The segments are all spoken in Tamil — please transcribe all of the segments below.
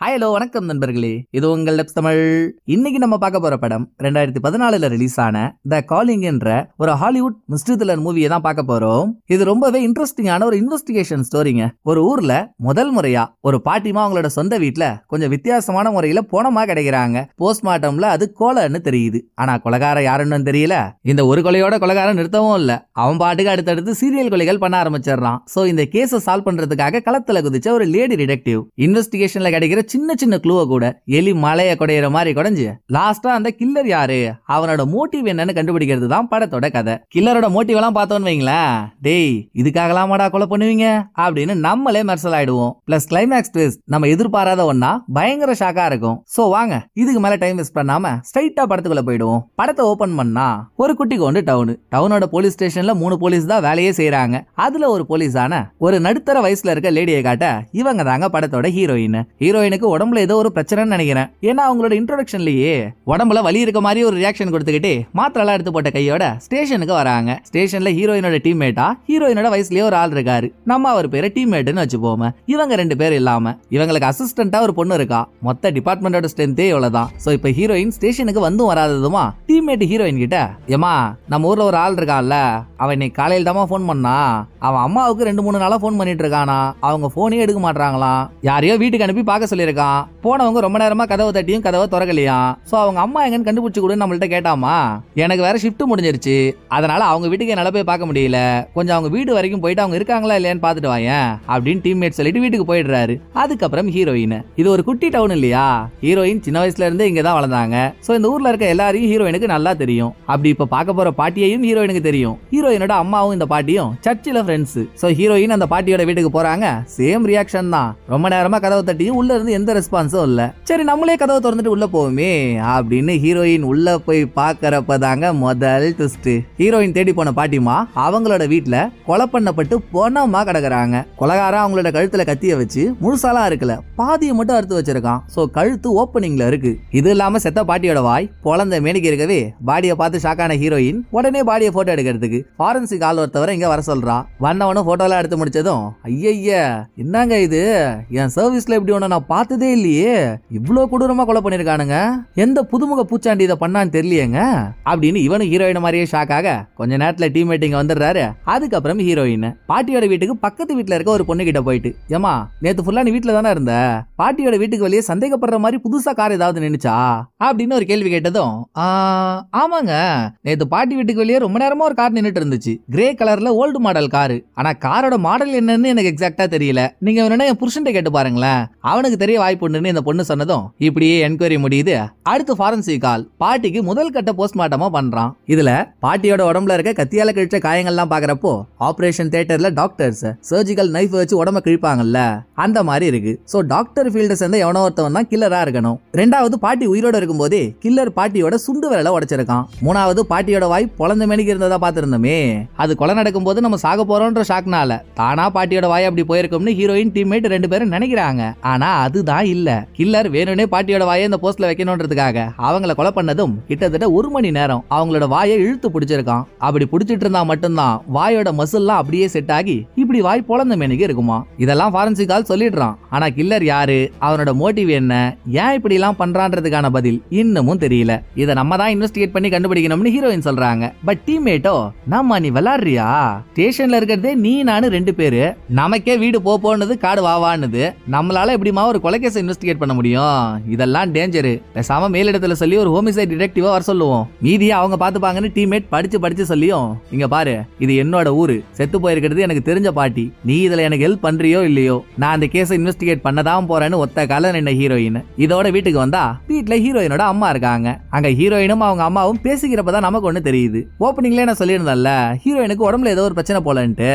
ஹாய் ஹலோ வணக்கம் நண்பர்களே இது உங்கள் லெப் தமிழ் இன்னைக்கு நம்ம பார்க்க போற படம் ரெண்டாயிரத்தி பதினாலுல ரிலீஸ் ஆன த காலிங் என்ற ஒரு ஹாலிவுட் மிஸ்ட்ரி த்ரில்லர் மூவியை தான் பார்க்க போறோம் இது ரொம்பவே இன்ட்ரெஸ்டிங்கான ஒரு இன்வெஸ்டிகேஷன் ஸ்டோரிங்க ஒரு ஊர்ல முதல் முறையா ஒரு பாட்டிமா அவங்களோட சொந்த வீட்டுல கொஞ்சம் வித்தியாசமான முறையில போனமா கிடைக்கிறாங்க போஸ்ட்மார்ட்டம்ல அது கோலன்னு தெரியுது ஆனா கொலகார யாருன்னு தெரியல இந்த ஒரு கொலையோட கொலகாரம் நிறுத்தவும் இல்ல அவன் பாட்டுக்கு அடுத்தடுத்து சீரியல் கொலைகள் பண்ண ஆரம்பிச்சிடறான் சோ இந்த கேஸை சால்வ் பண்றதுக்காக களத்துல குதிச்ச ஒரு லேடி டிடெக்டிவ் இன்வெஸ்டிகேஷன்ல கிடைக்கிற சின்ன சின்ன க்ளூவை கூட எலி மலையை குடையிற மாதிரி குடைஞ்சு லாஸ்டா அந்த கில்லர் யாரு அவனோட மோட்டிவ் என்னன்னு கண்டுபிடிக்கிறது தான் படத்தோட கதை கில்லரோட மோட்டிவ் எல்லாம் பார்த்தோன்னு வைங்களேன் டேய் இதுக்காகலாமாடா கொலை பண்ணுவீங்க அப்படின்னு நம்மளே மெர்சல் ஆயிடுவோம் பிளஸ் கிளைமேக்ஸ் ட்விஸ்ட் நம்ம எதிர்பாராத ஒன்னா பயங்கர ஷாக்கா இருக்கும் சோ வாங்க இதுக்கு மேல டைம் வேஸ்ட் பண்ணாம ஸ்ட்ரைட்டா படத்துக்குள்ள போயிடுவோம் படத்தை ஓபன் பண்ணா ஒரு குட்டி கொண்டு டவுன் டவுனோட போலீஸ் ஸ்டேஷன்ல மூணு போலீஸ் தான் வேலையே செய்யறாங்க அதுல ஒரு போலீஸான ஒரு நடுத்தர வயசுல இருக்க லேடியை காட்ட இவங்க தாங்க படத்தோட ஹீரோயின் ஹீரோயின் எனக்கு உடம்புல ஏதோ ஒரு பிரச்சனைன்னு நினைக்கிறேன் ஏன்னா அவங்களோட இன்ட்ரோடக்ஷன்லயே உடம்புல வலி இருக்க மாதிரி ஒரு ரியாக்ஷன் கொடுத்துக்கிட்டு மாத்திரலாம் எடுத்து போட்ட கையோட ஸ்டேஷனுக்கு வராங்க ஸ்டேஷன்ல ஹீரோயினோட டீம்மேட்டா ஹீரோயினோட வயசுலயே ஒரு ஆள் இருக்காரு நம்ம அவர் பேரை டீம்மேட்னு வச்சுப்போமே இவங்க ரெண்டு பேர் இல்லாம இவங்களுக்கு அசிஸ்டண்டா ஒரு பொண்ணு இருக்கா மொத்த டிபார்ட்மெண்டோட ஸ்ட்ரென்த்தே இவ்வளவுதான் சோ இப்போ ஹீரோயின் ஸ்டேஷனுக்கு வந்தும் வராததுமா டீம்மேட் ஹீரோயின் கிட்ட ஏமா நம்ம ஊர்ல ஒரு ஆள் இருக்கான்ல அவன் இன்னைக்கு காலையில தான் போன் பண்ணா அவன் அம்மாவுக்கு ரெண்டு மூணு நாளா போன் பண்ணிட்டு இருக்கானா அவங்க போனே எடுக்க மாட்டாங்களாம் யாரையோ வீட்டுக்கு அனுப்பி பார்க்க சொல்லி சொல்லியிருக்கான் போனவங்க ரொம்ப நேரமா கதவை தட்டியும் கதவை திறக்கலையா சோ அவங்க அம்மா எங்கன்னு கண்டுபிடிச்சு கூட நம்மள்ட்ட கேட்டாமா எனக்கு வேற ஷிஃப்ட் முடிஞ்சிருச்சு அதனால அவங்க வீட்டுக்கு என்னால போய் பார்க்க முடியல கொஞ்சம் அவங்க வீடு வரைக்கும் போயிட்டு அவங்க இருக்காங்களா இல்லையான்னு பாத்துட்டு வாயேன் அப்படின்னு டீம்மேட் சொல்லிட்டு வீட்டுக்கு போயிடுறாரு அதுக்கப்புறம் ஹீரோயின் இது ஒரு குட்டி டவுன் இல்லையா ஹீரோயின் சின்ன வயசுல இருந்து இங்க தான் வளர்ந்தாங்க சோ இந்த ஊர்ல இருக்க எல்லாரையும் ஹீரோயினுக்கு நல்லா தெரியும் அப்படி இப்ப பார்க்க போற பாட்டியையும் ஹீரோயினுக்கு தெரியும் ஹீரோயினோட அம்மாவும் இந்த பாட்டியும் சர்ச்சில் ஃப்ரெண்ட்ஸ் சோ ஹீரோயின் அந்த பாட்டியோட வீட்டுக்கு போறாங்க சேம் ரியாக்ஷன் தான் ரொம்ப நேரமா கதவை தட்டியும் உள்ள இருந்து எந்த ரெஸ்பான்ஸும் இல்லை சரி நம்மளே கதவை திறந்துட்டு உள்ள போவோமே அப்படின்னு ஹீரோயின் உள்ள போய் பாக்குறப்ப தாங்க முதல் ட்விஸ்ட் ஹீரோயின் தேடி போன பாட்டிமா அவங்களோட வீட்டுல கொலை பண்ணப்பட்டு பொணமா கிடக்குறாங்க கொலகாரம் அவங்களோட கழுத்துல கத்திய வச்சு முழுசாலாம் இருக்கல பாதியை மட்டும் அறுத்து வச்சிருக்கான் ஸோ கழுத்து ஓப்பனிங்ல இருக்கு இது இல்லாம செத்த பாட்டியோட வாய் பொழந்த மேனிக்கு இருக்கவே பாடியை பார்த்து ஷாக்கான ஹீரோயின் உடனே பாடியை போட்டோ எடுக்கிறதுக்கு ஃபாரன்சிக் ஆள் ஒருத்தவரை இங்க வர சொல்றா வந்தவனும் போட்டோலாம் எடுத்து முடிச்சதும் ஐய என்னங்க இது என் சர்வீஸ்ல எப்படி ஒன்று நான் பார்த்து பார்த்ததே இல்லையே இவ்வளோ கொடூரமா கொலை பண்ணிருக்கானுங்க எந்த புதுமுக பூச்சாண்டி இதை பண்ணான்னு தெரியலையேங்க அப்படின்னு இவனும் ஹீரோயின் மாதிரியே ஷாக் ஆக கொஞ்ச நேரத்தில் டீம்மேட்டிங்க வந்துடுறாரு அதுக்கப்புறம் ஹீரோயின் பாட்டியோட வீட்டுக்கு பக்கத்து வீட்டில் இருக்க ஒரு பொண்ணு கிட்ட போயிட்டு ஏமா நேத்து ஃபுல்லா நீ வீட்டில் தானே இருந்த பாட்டியோட வீட்டுக்கு வெளியே சந்தேகப்படுற மாதிரி புதுசா கார் ஏதாவது நின்னுச்சா அப்படின்னு ஒரு கேள்வி கேட்டதும் ஆமாங்க நேத்து பாட்டி வீட்டுக்கு வெளியே ரொம்ப நேரமா ஒரு கார் நின்றுட்டு இருந்துச்சு கிரே கலர்ல ஓல்டு மாடல் காரு ஆனா காரோட மாடல் என்னன்னு எனக்கு எக்ஸாக்டா தெரியல நீங்க வேணா என் புருஷன் கேட்டு பாருங்களேன் அவனுக்கு தெரிய நிறைய வாய்ப்பு இந்த பொண்ணு சொன்னதும் இப்படியே என்கொயரி முடியுது அடுத்து ஃபாரன்சிக் கால் பாட்டிக்கு முதல் கட்ட போஸ்ட்மார்ட்டமா பண்றான் இதுல பாட்டியோட உடம்புல இருக்க கத்தியால கிழிச்ச காயங்கள்லாம் பாக்குறப்போ ஆபரேஷன் தியேட்டர்ல டாக்டர்ஸ் சர்ஜிக்கல் நைஃப் வச்சு உடம்ப கிழிப்பாங்கல்ல அந்த மாதிரி இருக்கு சோ டாக்டர் ஃபீல்டு சேர்ந்த எவனோ ஒருத்தவன் தான் கில்லரா இருக்கணும் ரெண்டாவது பாட்டி உயிரோட இருக்கும்போதே கில்லர் பாட்டியோட சுண்டு வேலை உடைச்சிருக்கான் மூணாவது பாட்டியோட வாய் பொழந்த மேனிக்கு இருந்ததா பார்த்திருந்தோமே அது கொலை நடக்கும் போது நம்ம சாக போறோம்ன்ற ஷாக்னால தானா பாட்டியோட வாய் அப்படி போயிருக்கும்னு ஹீரோயின் டீம்மேட் ரெண்டு பேரும் நினைக்கிறாங்க ஆனா அது தான் இல்ல கில்லர் வேணும்னே பாட்டியோட வாயை இந்த போஸ்ட்ல வைக்கணும்ன்றதுக்காக அவங்கள கொலை பண்ணதும் கிட்டத்தட்ட ஒரு மணி நேரம் அவங்களோட வாயை இழுத்து பிடிச்சிருக்கான் அப்படி பிடிச்சிட்டு இருந்தா மட்டும்தான் வாயோட மசில்லாம் அப்படியே செட் ஆகி இப்படி வாய் பொழந்த மேனிக்கு இருக்குமா இதெல்லாம் ஃபாரன்சிக் சொல்லிடுறான் ஆனா கில்லர் யாரு அவனோட மோட்டிவ் என்ன ஏன் இப்படி எல்லாம் பண்றான்றதுக்கான பதில் இன்னமும் தெரியல இதை நம்ம தான் இன்வெஸ்டிகேட் பண்ணி கண்டுபிடிக்கணும்னு ஹீரோயின் சொல்றாங்க பட் டீம்மேட்டோ நம்ம நீ விளாடுறியா ஸ்டேஷன்ல இருக்கிறதே நீ நானு ரெண்டு பேரு நமக்கே வீடு போனது காடு வாவானது நம்மளால எப்படிமா ஒரு கொலைகேஸ் இன்வெஸ்டிகேட் பண்ண முடியும் இதெல்லாம் டேஞ்சரு பேசாம மேலிடத்துல சொல்லி ஒரு ஹோமிசைட் டிடெக்டிவா வர சொல்லுவோம் மீதியை அவங்க பார்த்துப்பாங்கன்னு டீம்மேட் படிச்சு படிச்சு சொல்லியும் இங்க பாரு இது என்னோட ஊரு செத்து போயிருக்கிறது எனக்கு தெரிஞ்ச பாட்டி நீ இதுல எனக்கு ஹெல்ப் பண்றியோ இல்லையோ நான் அந்த கேஸை இன்வெஸ்டிகேட் பண்ணதான் போறேன்னு ஒத்த கால நின்ன ஹீரோயின் இதோட வீட்டுக்கு வந்தா வீட்டுல ஹீரோயினோட அம்மா இருக்காங்க அங்க ஹீரோயினும் அவங்க அம்மாவும் பேசிக்கிறப்ப தான் நமக்கு ஒண்ணு தெரியுது ஓப்பனிங்ல நான் சொல்லியிருந்தால ஹீரோயினுக்கு உடம்புல ஏதோ ஒரு பிரச்சனை போலன்ட்டு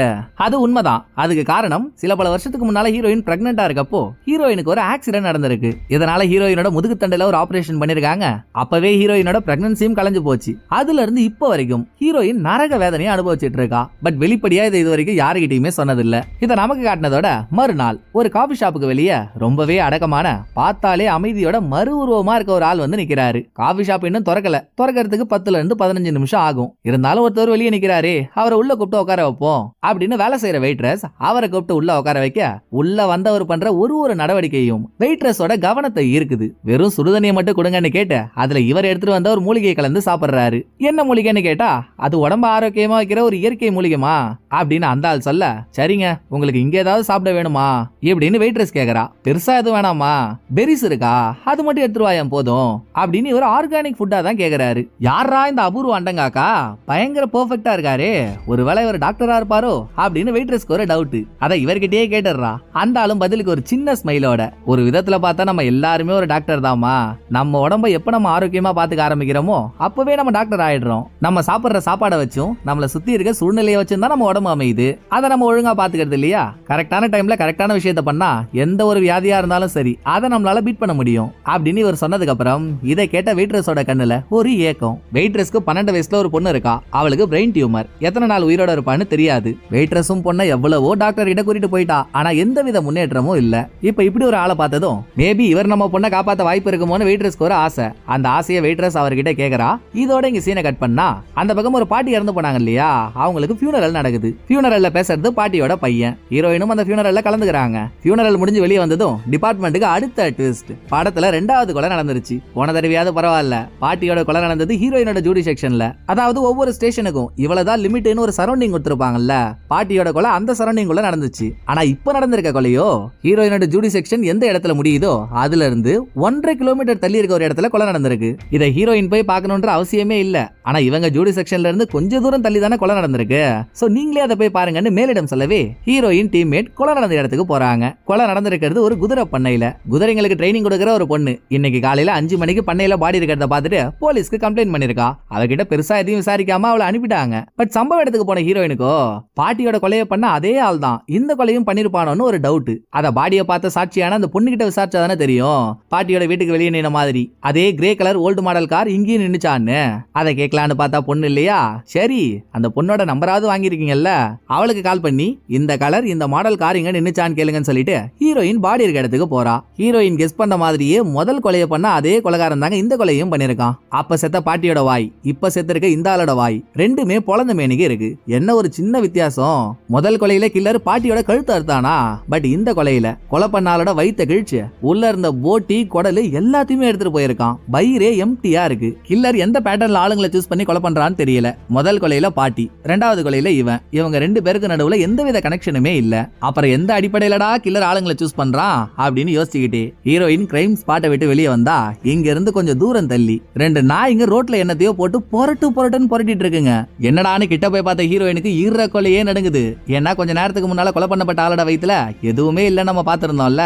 அது உண்மைதான் அதுக்கு காரணம் சில பல வருஷத்துக்கு முன்னால ஹீரோயின் பிரெக்னெண்டா இருக்கப்போ ஹீரோயினுக்கு ஒரு ஒரு ஆக்சிடென்ட் நடந்திருக்கு இதனால ஹீரோயினோட முதுகு தண்டையில ஒரு ஆபரேஷன் பண்ணிருக்காங்க அப்பவே ஹீரோயினோட பிரெக்னன்சியும் கலைஞ்சு போச்சு அதுல இருந்து இப்ப வரைக்கும் ஹீரோயின் நரக வேதனையை அனுபவிச்சுட்டு இருக்கா பட் வெளிப்படியா இதை இது வரைக்கும் யாருகிட்டயுமே சொன்னதில்ல இதை நமக்கு காட்டினதோட மறுநாள் ஒரு காஃபி ஷாப்புக்கு வெளியே ரொம்பவே அடக்கமான பார்த்தாலே அமைதியோட மறு உருவமா இருக்க ஒரு ஆள் வந்து நிக்கிறாரு காஃபி ஷாப் இன்னும் திறக்கல திறக்கிறதுக்கு பத்துல இருந்து பதினஞ்சு நிமிஷம் ஆகும் இருந்தாலும் ஒருத்தர் வெளியே நிக்கிறாரு அவரை உள்ள கூப்பிட்டு உட்கார வைப்போம் அப்படின்னு வேலை செய்யற வெயிட்ரஸ் அவரை கூப்பிட்டு உள்ள உட்கார வைக்க உள்ள வந்தவர் பண்ற ஒரு ஒரு நடவடிக்கையும் தெரியும் வெயிட்ரஸோட கவனத்தை ஈர்க்குது வெறும் சுடுதண்ணியை மட்டும் கொடுங்கன்னு கேட்ட அதுல இவர் எடுத்துட்டு வந்த ஒரு மூலிகையை கலந்து சாப்பிடுறாரு என்ன மூலிகைன்னு கேட்டா அது உடம்பு ஆரோக்கியமா வைக்கிற ஒரு இயற்கை மூலிகைமா அப்படின்னு அந்த ஆள் சொல்ல சரிங்க உங்களுக்கு இங்க ஏதாவது சாப்பிட வேணுமா இப்படின்னு வெயிட்ரஸ் கேக்குறா பெருசா எதுவும் வேணாமா பெரிஸ் இருக்கா அது மட்டும் எடுத்துருவாயம் போதும் அப்படின்னு இவர் ஆர்கானிக் ஃபுட்டா தான் கேக்குறாரு யாரா இந்த அபூர்வ அண்டங்காக்கா பயங்கர பெர்ஃபெக்டா இருக்காரு ஒருவேளை இவர் டாக்டரா இருப்பாரோ அப்படின்னு வெயிட்ரஸ்க்கு ஒரு டவுட் அதை இவர்கிட்டயே கேட்டுடுறா அந்த ஆளும் பதிலுக்கு ஒரு சின்ன ஸ்மைலோட ஒரு விதத்தில் பார்த்தா நம்ம எல்லாருமே ஒரு டாக்டர் தாம்மா நம்ம உடம்ப எப்போ நம்ம ஆரோக்கியமாக பார்த்துக்க ஆரம்பிக்கிறோமோ அப்போவே நம்ம டாக்டர் ஆயிடுறோம் நம்ம சாப்பிட்ற சாப்பாடை வச்சும் நம்மளை சுற்றி இருக்க சூழ்நிலையை வச்சும் தான் நம்ம உடம்பு அமையுது அதை நம்ம ஒழுங்காக பாத்துக்கிறது இல்லையா கரெக்டான டைமில் கரெக்டான விஷயத்த பண்ணால் எந்த ஒரு வியாதியாக இருந்தாலும் சரி அதை நம்மளால பீட் பண்ண முடியும் அப்படின்னு இவர் சொன்னதுக்கப்புறம் இதை கேட்ட வெயிட்ரஸோட கண்ணில் ஒரு ஏக்கம் வெயிட்ரஸ்க்கு பன்னெண்டு வயசுல ஒரு பொண்ணு இருக்கா அவளுக்கு பிரெயின் டியூமர் எத்தனை நாள் உயிரோட இருப்பான்னு தெரியாது வெயிட்ரஸும் பொண்ணை எவ்வளவோ டாக்டர் கிட்ட கூட்டிட்டு போயிட்டா ஆனால் வித முன்னேற்றமும் இல்லை இப்போ இப்படி ஒரு ஆள் ஆளை பார்த்ததும் மேபி இவர் நம்ம பொண்ணை காப்பாத்த வாய்ப்பு இருக்குமோன்னு வெயிட்ரஸ்க்கு ஒரு ஆசை அந்த ஆசையை வெயிட்ரஸ் அவர்கிட்ட கேட்கறா இதோட இங்க சீனை கட் பண்ணா அந்த பக்கம் ஒரு பாட்டி இறந்து போனாங்க இல்லையா அவங்களுக்கு ஃபியூனரல் நடக்குது ஃபியூனரல்ல பேசுறது பாட்டியோட பையன் ஹீரோயினும் அந்த ஃபியூனரல்ல கலந்துக்கிறாங்க ஃபியூனரல் முடிஞ்சு வெளியே வந்ததும் டிபார்ட்மெண்ட்டுக்கு அடுத்த ட்விஸ்ட் படத்துல ரெண்டாவது கொலை நடந்துருச்சு போன தடவையாவது பரவாயில்ல பாட்டியோட கொலை நடந்தது ஹீரோயினோட ஜூடி செக்ஷன்ல அதாவது ஒவ்வொரு ஸ்டேஷனுக்கும் இவ்வளவுதான் லிமிட்னு ஒரு சரௌண்டிங் கொடுத்துருப்பாங்கல்ல பாட்டியோட கொலை அந்த சரௌண்டிங் நடந்துச்சு ஆனா இப்ப நடந்திருக்க கொலையோ ஹீரோயினோட ஜூடி செக்ஷன் எந்த எந்த இடத்துல முடியுதோ அதுல இருந்து ஒன்றரை கிலோமீட்டர் தள்ளி இருக்க ஒரு இடத்துல கொலை நடந்திருக்கு இதை ஹீரோயின் போய் பார்க்கணுன்ற அவசியமே இல்ல ஆனா இவங்க ஜூடி செக்ஷன்ல இருந்து கொஞ்ச தூரம் தள்ளி தானே கொலை நடந்திருக்கு சோ நீங்களே அதை போய் பாருங்கன்னு மேலிடம் சொல்லவே ஹீரோயின் டீம்மேட் கொலை நடந்த இடத்துக்கு போறாங்க கொலை நடந்திருக்கிறது ஒரு குதிரை பண்ணையில குதிரைங்களுக்கு ட்ரைனிங் கொடுக்குற ஒரு பொண்ணு இன்னைக்கு காலையில அஞ்சு மணிக்கு பண்ணையில பாடி இருக்கிறத பாத்துட்டு போலீஸ்க்கு கம்ப்ளைண்ட் பண்ணிருக்கா அவகிட்ட பெருசா எதையும் விசாரிக்காம அவளை அனுப்பிட்டாங்க பட் சம்பவ இடத்துக்கு போன ஹீரோயினுக்கோ பாட்டியோட கொலையை பண்ண அதே ஆள் தான் இந்த கொலையும் பண்ணிருப்பானோன்னு ஒரு டவுட் அத பாடியை பார்த்த சாட்சியான அந்த பொண்ணுகிட்ட விசாரிச்சா தானே தெரியும் பாட்டியோட வீட்டுக்கு வெளியே நின்ன மாதிரி அதே grey colour old model car இங்கேயும் நின்றுச்சான்னு அதை கேட்கலான்னு பார்த்தா பொண்ணு இல்லையா சரி அந்த பொண்ணோட நம்பராவது வாங்கியிருக்கீங்கல்ல அவளுக்கு கால் பண்ணி இந்த கலர் இந்த மாடல் கார் இங்க நின்னுச்சான்னு கேளுங்கன்னு சொல்லிட்டு ஹீரோயின் பாடி இருக்க இடத்துக்கு போறா ஹீரோயின் கெஸ் பண்ண மாதிரியே முதல் கொலையை பண்ண அதே கொலகாரம் தாங்க இந்த கொலையும் பண்ணிருக்கான் அப்ப செத்த பாட்டியோட வாய் இப்ப இருக்க இந்த ஆளோட வாய் ரெண்டுமே பொழந்த மேனிக்கு இருக்கு என்ன ஒரு சின்ன வித்தியாசம் முதல் கொலையில கில்லர் பாட்டியோட கழுத்து அறுத்தானா பட் இந்த கொலையில கொலை பண்ணாலோட வயிற்று கழுத்தை கிழிச்சு உள்ள இருந்த போட்டி குடலு எல்லாத்தையுமே எடுத்துட்டு போயிருக்கான் பயிரே எம்டியா இருக்கு கில்லர் எந்த பேட்டர்ல ஆளுங்களை சூஸ் பண்ணி கொலை பண்றான்னு தெரியல முதல் கொலையில பாட்டி ரெண்டாவது கொலையில இவன் இவங்க ரெண்டு பேருக்கு நடுவுல எந்தவித கனெக்ஷனுமே இல்ல அப்புறம் எந்த அடிப்படையிலடா கில்லர் ஆளுங்களை சூஸ் பண்றான் அப்படின்னு யோசிச்சுக்கிட்டு ஹீரோயின் கிரைம் ஸ்பாட்டை விட்டு வெளியே வந்தா இங்க இருந்து கொஞ்சம் தூரம் தள்ளி ரெண்டு நாய்ங்க ரோட்ல என்னத்தையோ போட்டு பொரட்டு பொரட்டுன்னு புரட்டிட்டு இருக்குங்க என்னடான்னு கிட்ட போய் பார்த்த ஹீரோயினுக்கு ஈர கொலையே நடுங்குது ஏன்னா கொஞ்ச நேரத்துக்கு முன்னால கொலை பண்ணப்பட்ட ஆளோட வயிற்றுல எதுவுமே இல்ல நம்ம பாத்திருந்தோம்ல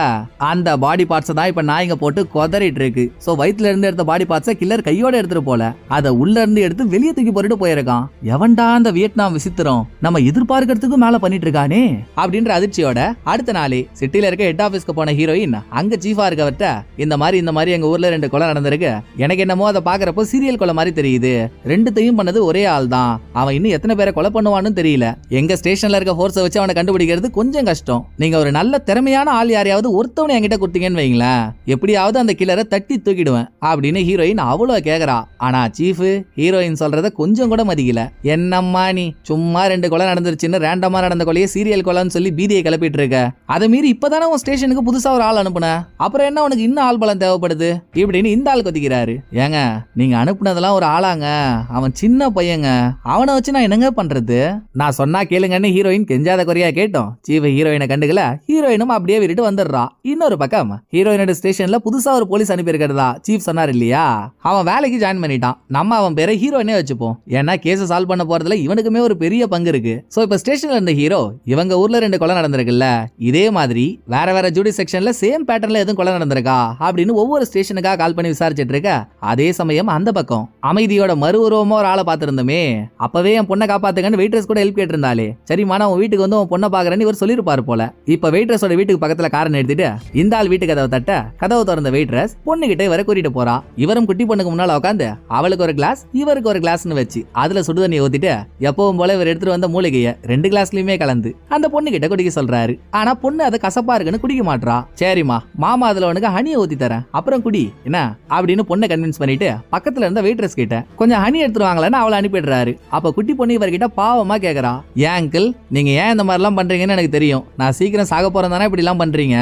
அந்த பாடி பார்ட்ஸை தான் இப்போ நாய்ங்க போட்டு கொதறிட்டு இருக்கு ஸோ வயிற்றுல இருந்து எடுத்த பாடி பார்ட்ஸை கில்லர் கையோட எடுத்துட்டு போல அதை உள்ள இருந்து எடுத்து வெளியே தூக்கி போட்டுட்டு போயிருக்கான் எவன்டா அந்த வியட்நாம் விசித்திரம் நம்ம எதிர்பார்க்கறதுக்கும் மேல பண்ணிட்டு இருக்கானே அப்படின்ற அதிர்ச்சியோட அடுத்த நாளே சிட்டில இருக்க ஹெட் ஆபீஸ்க்கு போன ஹீரோயின் அங்க சீஃபா இருக்கவர்கிட்ட இந்த மாதிரி இந்த மாதிரி எங்க ஊர்ல ரெண்டு கொலை நடந்திருக்கு எனக்கு என்னமோ அதை பாக்குறப்போ சீரியல் கொலை மாதிரி தெரியுது ரெண்டுத்தையும் பண்ணது ஒரே ஆள் தான் அவன் இன்னும் எத்தனை பேரை கொலை பண்ணுவான்னு தெரியல எங்க ஸ்டேஷன்ல இருக்க ஹோர்ஸை வச்சு அவனை கண்டுபிடிக்கிறது கொஞ்சம் கஷ்டம் நீங்க ஒரு நல்ல திறமையான ஆள் யாரையாவது ஒருத்தவனை என்கிட்ட கொடுத்தீங்கன்னு வைங்களேன் எப்படியாவது அந்த கில்லரை தட்டி தூக்கிடுவேன் அப்படின்னு ஹீரோயின் அவ்வளோ கேட்குறா ஆனால் சீஃப் ஹீரோயின் சொல்றத கொஞ்சம் கூட மதிக்கல என்னம்மா நீ சும்மா ரெண்டு கொலை நடந்துருச்சுன்னு ரேண்டமா நடந்த கொலையை சீரியல் கொலைன்னு சொல்லி பீதியை கிளப்பிட்டு இருக்க அதை மீறி இப்போதானே உன் ஸ்டேஷனுக்கு புதுசாக ஒரு ஆள் அனுப்புன அப்புறம் என்ன உனக்கு இன்னும் ஆள் பலம் தேவைப்படுது இப்படின்னு இந்த ஆள் கொதிக்கிறாரு ஏங்க நீங்க அனுப்புனதெல்லாம் ஒரு ஆளாங்க அவன் சின்ன பையங்க அவனை வச்சு நான் என்னங்க பண்றது நான் சொன்னா கேளுங்கன்னு ஹீரோயின் கெஞ்சாத குறையா கேட்டோம் சீஃப் ஹீரோயினை கண்டுக்கல ஹீரோயினும் அப்படியே விட்டுட்டு வந்துடுறா இன்னும் இன்னொரு பக்கம் ஹீரோயினோட ஸ்டேஷன்ல புதுசா ஒரு போலீஸ் அனுப்பியிருக்கிறதா சீஃப் சொன்னார் இல்லையா அவன் வேலைக்கு ஜாயின் பண்ணிட்டான் நம்ம அவன் பேரை ஹீரோயினே வச்சுப்போம் ஏன்னா கேஸை சால்வ் பண்ண போறதுல இவனுக்குமே ஒரு பெரிய பங்கு இருக்கு ஸோ இப்போ ஸ்டேஷன்ல இருந்த ஹீரோ இவங்க ஊர்ல ரெண்டு கொலை நடந்திருக்குல்ல இதே மாதிரி வேற வேற ஜூடி செக்ஷன்ல சேம் பேட்டர்ன்ல எதுவும் கொலை நடந்திருக்கா அப்படின்னு ஒவ்வொரு ஸ்டேஷனுக்காக கால் பண்ணி விசாரிச்சிட்டு இருக்க அதே சமயம் அந்த பக்கம் அமைதியோட மறு உருவமோ ஒரு ஆளை பார்த்திருந்தோமே அப்பவே என் பொண்ணை காப்பாத்துக்கன்னு வெயிட்ரஸ் கூட ஹெல்ப் கேட்டிருந்தாலே சரிம்மா நான் உன் வீட்டுக்கு வந்து உன் பொண்ணை பாக்குறேன்னு இவர் சொல்லிருப்பாரு போல இப்ப வெயிட்ரஸோட வீட்டுக்கு பக்கத்துல காரை நிறுத்திட்டு இந்த ஆள் வீட்டு கதவை தட்ட கதவை திறந்த வெயிட்ரஸ் பொண்ணு கிட்ட இவரை கூட்டிட்டு போறா இவரும் குட்டி பொண்ணுக்கு முன்னால உட்காந்து அவளுக்கு ஒரு கிளாஸ் இவருக்கு ஒரு கிளாஸ்னு வச்சு அதுல தண்ணி ஊத்திட்டு எப்பவும் போல இவர் எடுத்துட்டு வந்த மூலிகைய ரெண்டு கிளாஸ்லயுமே கலந்து அந்த பொண்ணு கிட்ட குடிக்க சொல்றாரு ஆனா பொண்ணு அதை கசப்பா இருக்குன்னு குடிக்க மாட்டா சரிம்மா மாமா அதுல உனக்கு ஹனியை ஊத்தி தரேன் அப்புறம் குடி என்ன அப்படின்னு பொண்ணை கன்வின்ஸ் பண்ணிட்டு பக்கத்துல இருந்த வெயிட்ரஸ் கிட்ட கொஞ்சம் ஹனி எடுத்துருவாங்களேன்னு அவளை அனுப்பிடுறாரு அப்ப குட்டி பொண்ணு இவர்கிட்ட பாவமா கேக்குறா ஏன் அங்கிள் நீங்க ஏன் இந்த மாதிரிலாம் பண்றீங்கன்னு எனக்கு தெரியும் நான் சீக்கிரம் சாக போறேன் தானே இப்படி எல்லாம் பண்றீங்க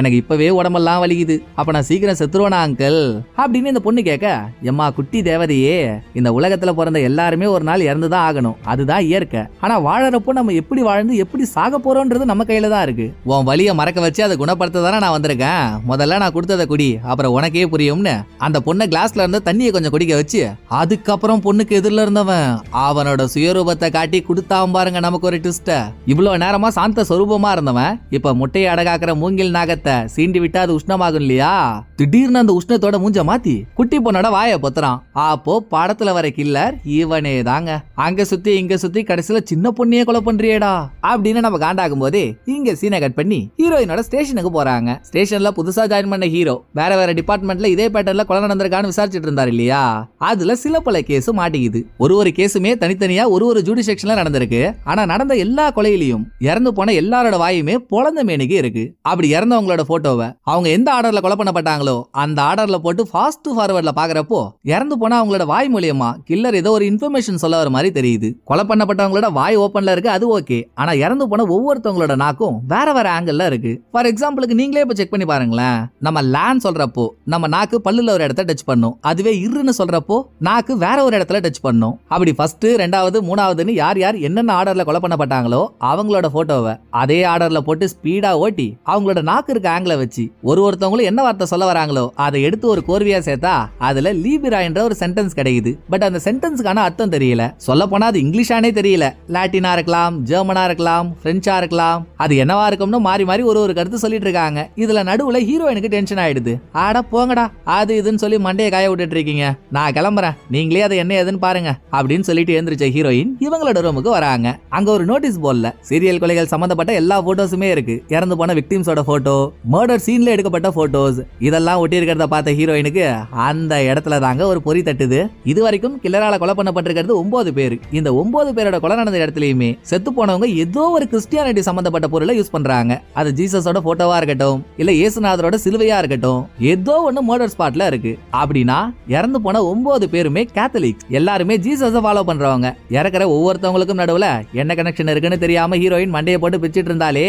எனக்கு இப்பவே உடம்பெல்லாம் வலிக்குது அப்ப நான் சீக்கிரம் செத்துருவனா அங்கிள் அப்படின்னு இந்த பொண்ணு கேட்க எம்மா குட்டி தேவதையே இந்த உலகத்துல பிறந்த எல்லாருமே ஒரு நாள் இறந்து தான் ஆகணும் அதுதான் இயற்கை ஆனா வாழறப்போ நம்ம எப்படி வாழ்ந்து எப்படி சாக போறோம்ன்றது நம்ம கையில தான் இருக்கு உன் வழியை மறக்க வச்சு அதை குணப்படுத்த தானே நான் வந்திருக்கேன் முதல்ல நான் கொடுத்ததை குடி அப்புறம் உனக்கே புரியும்னு அந்த பொண்ணை கிளாஸ்ல இருந்து தண்ணியை கொஞ்சம் குடிக்க வச்சு அதுக்கப்புறம் பொண்ணுக்கு எதிரில் இருந்தவன் அவனோட சுயரூபத்தை காட்டி கொடுத்தான் பாருங்க நமக்கு ஒரு ட்விஸ்ட இவ்வளவு நேரமா சாந்த சொரூபமா இருந்தவன் இப்ப முட்டையை அடகாக்குற மூங்கில் நாகத்தை உஷ்ணத்தை சீண்டி விட்டா அது உஷ்ணமாகும் இல்லையா திடீர்னு அந்த உஷ்ணத்தோட மூஞ்ச மாத்தி குட்டி பொண்ணோட வாய பொத்துறான் அப்போ படத்துல வர கில்லர் இவனே தாங்க அங்க சுத்தி இங்க சுத்தி கடைசியில சின்ன பொண்ணையே கொலை பண்றியேடா அப்படின்னு நம்ம காண்டாகும் போதே இங்க சீனை கட் பண்ணி ஹீரோயினோட ஸ்டேஷனுக்கு போறாங்க ஸ்டேஷன்ல புதுசா ஜாயின் பண்ண ஹீரோ வேற வேற டிபார்ட்மெண்ட்ல இதே பேட்டர்ல கொலை நடந்திருக்கான்னு விசாரிச்சுட்டு இருந்தாரு இல்லையா அதுல சில பல கேஸ் மாட்டிக்குது ஒரு ஒரு கேஸுமே தனித்தனியா ஒரு ஒரு ஜூடி செக்ஷன்ல நடந்திருக்கு ஆனா நடந்த எல்லா கொலையிலையும் இறந்து போன எல்லாரோட வாயுமே பொழந்த மேனிக்கு இருக்கு அப்படி இறந்தவங்களோட ஆர்டரோட போட்டோவை அவங்க எந்த ஆர்டர்ல கொலை பண்ணப்பட்டாங்களோ அந்த ஆர்டர்ல போட்டு ஃபாஸ்ட் ஃபார்வர்ட்ல பாக்குறப்போ இறந்து போனா அவங்களோட வாய் மூலியமா கில்லர் ஏதோ ஒரு இன்ஃபர்மேஷன் சொல்ல வர மாதிரி தெரியுது கொலை பண்ணப்பட்டவங்களோட வாய் ஓப்பன்ல இருக்கு அது ஓகே ஆனா இறந்து போன ஒவ்வொருத்தவங்களோட நாக்கும் வேற வேற ஆங்கிள் இருக்கு ஃபார் எக்ஸாம்பிளுக்கு நீங்களே இப்ப செக் பண்ணி பாருங்களேன் நம்ம லேன் சொல்றப்போ நம்ம நாக்கு பல்லுல ஒரு இடத்த டச் பண்ணும் அதுவே இருன்னு சொல்றப்போ நாக்கு வேற ஒரு இடத்துல டச் பண்ணும் அப்படி ஃபர்ஸ்ட் ரெண்டாவது மூணாவதுன்னு யார் யார் என்னென்ன ஆர்டர்ல கொலை பண்ணப்பட்டாங்களோ அவங்களோட போட்டோவை அதே ஆர்டர்ல போட்டு ஸ்பீடா ஓட்டி அவங்களோட நாக்கு இருக்க ஆங்கில வச்சு ஒரு ஒருத்தவங்களும் என்ன வார்த்தை சொல்ல வராங்களோ அதை எடுத்து ஒரு கோர்வையா சேர்த்தா அதுல லீபிரா என்ற ஒரு சென்டென்ஸ் கிடைக்குது பட் அந்த சென்டென்ஸ்க்கான அர்த்தம் தெரியல சொல்ல போனா அது இங்கிலீஷானே தெரியல லாட்டினா இருக்கலாம் ஜெர்மனா இருக்கலாம் பிரெஞ்சா இருக்கலாம் அது என்னவா இருக்கும்னு மாறி மாறி ஒரு ஒரு கருத்து சொல்லிட்டு இருக்காங்க இதுல நடுவுல ஹீரோயினுக்கு டென்ஷன் ஆயிடுது ஆட போங்கடா அது இதுன்னு சொல்லி மண்டையை காய விட்டுட்டு இருக்கீங்க நான் கிளம்புறேன் நீங்களே அதை என்ன எதுன்னு பாருங்க அப்படின்னு சொல்லிட்டு எழுந்திரிச்ச ஹீரோயின் இவங்களோட ரூமுக்கு வராங்க அங்க ஒரு நோட்டீஸ் போர்டில் சீரியல் கொலைகள் சம்பந்தப்பட்ட எல்லா போட்டோஸுமே இருக்கு இறந்து போன விக்டிம்ஸோட போட்டோ மர்டர் சீனில் எடுக்கப்பட்ட ஃபோட்டோஸ் இதெல்லாம் ஒட்டியிருக்கிறத பார்த்த ஹீரோயினுக்கு அந்த இடத்துல தாங்க ஒரு பொறி தட்டுது இது வரைக்கும் கிளரால கொலை பண்ணப்பட்டிருக்கிறது ஒன்பது பேர் இந்த ஒன்பது பேரோட கொலை நடந்த இடத்துலையுமே செத்து போனவங்க ஏதோ ஒரு கிறிஸ்டியானிட்டி சம்பந்தப்பட்ட பொருளை யூஸ் பண்றாங்க அது ஜீசஸோட போட்டோவா இருக்கட்டும் இல்ல இயேசுநாதரோட சிலுவையா இருக்கட்டும் ஏதோ ஒன்று மர்டர் ஸ்பாட்ல இருக்கு அப்படின்னா இறந்து போன ஒன்பது பேருமே கேத்தலிக் எல்லாருமே ஜீசஸை ஃபாலோ பண்றவங்க இறக்குற ஒவ்வொருத்தவங்களுக்கும் நடுவில் என்ன கனெக்ஷன் இருக்குன்னு தெரியாம ஹீரோயின் மண்டையை போட்டு பிச்சுட்டு இருந்தாலே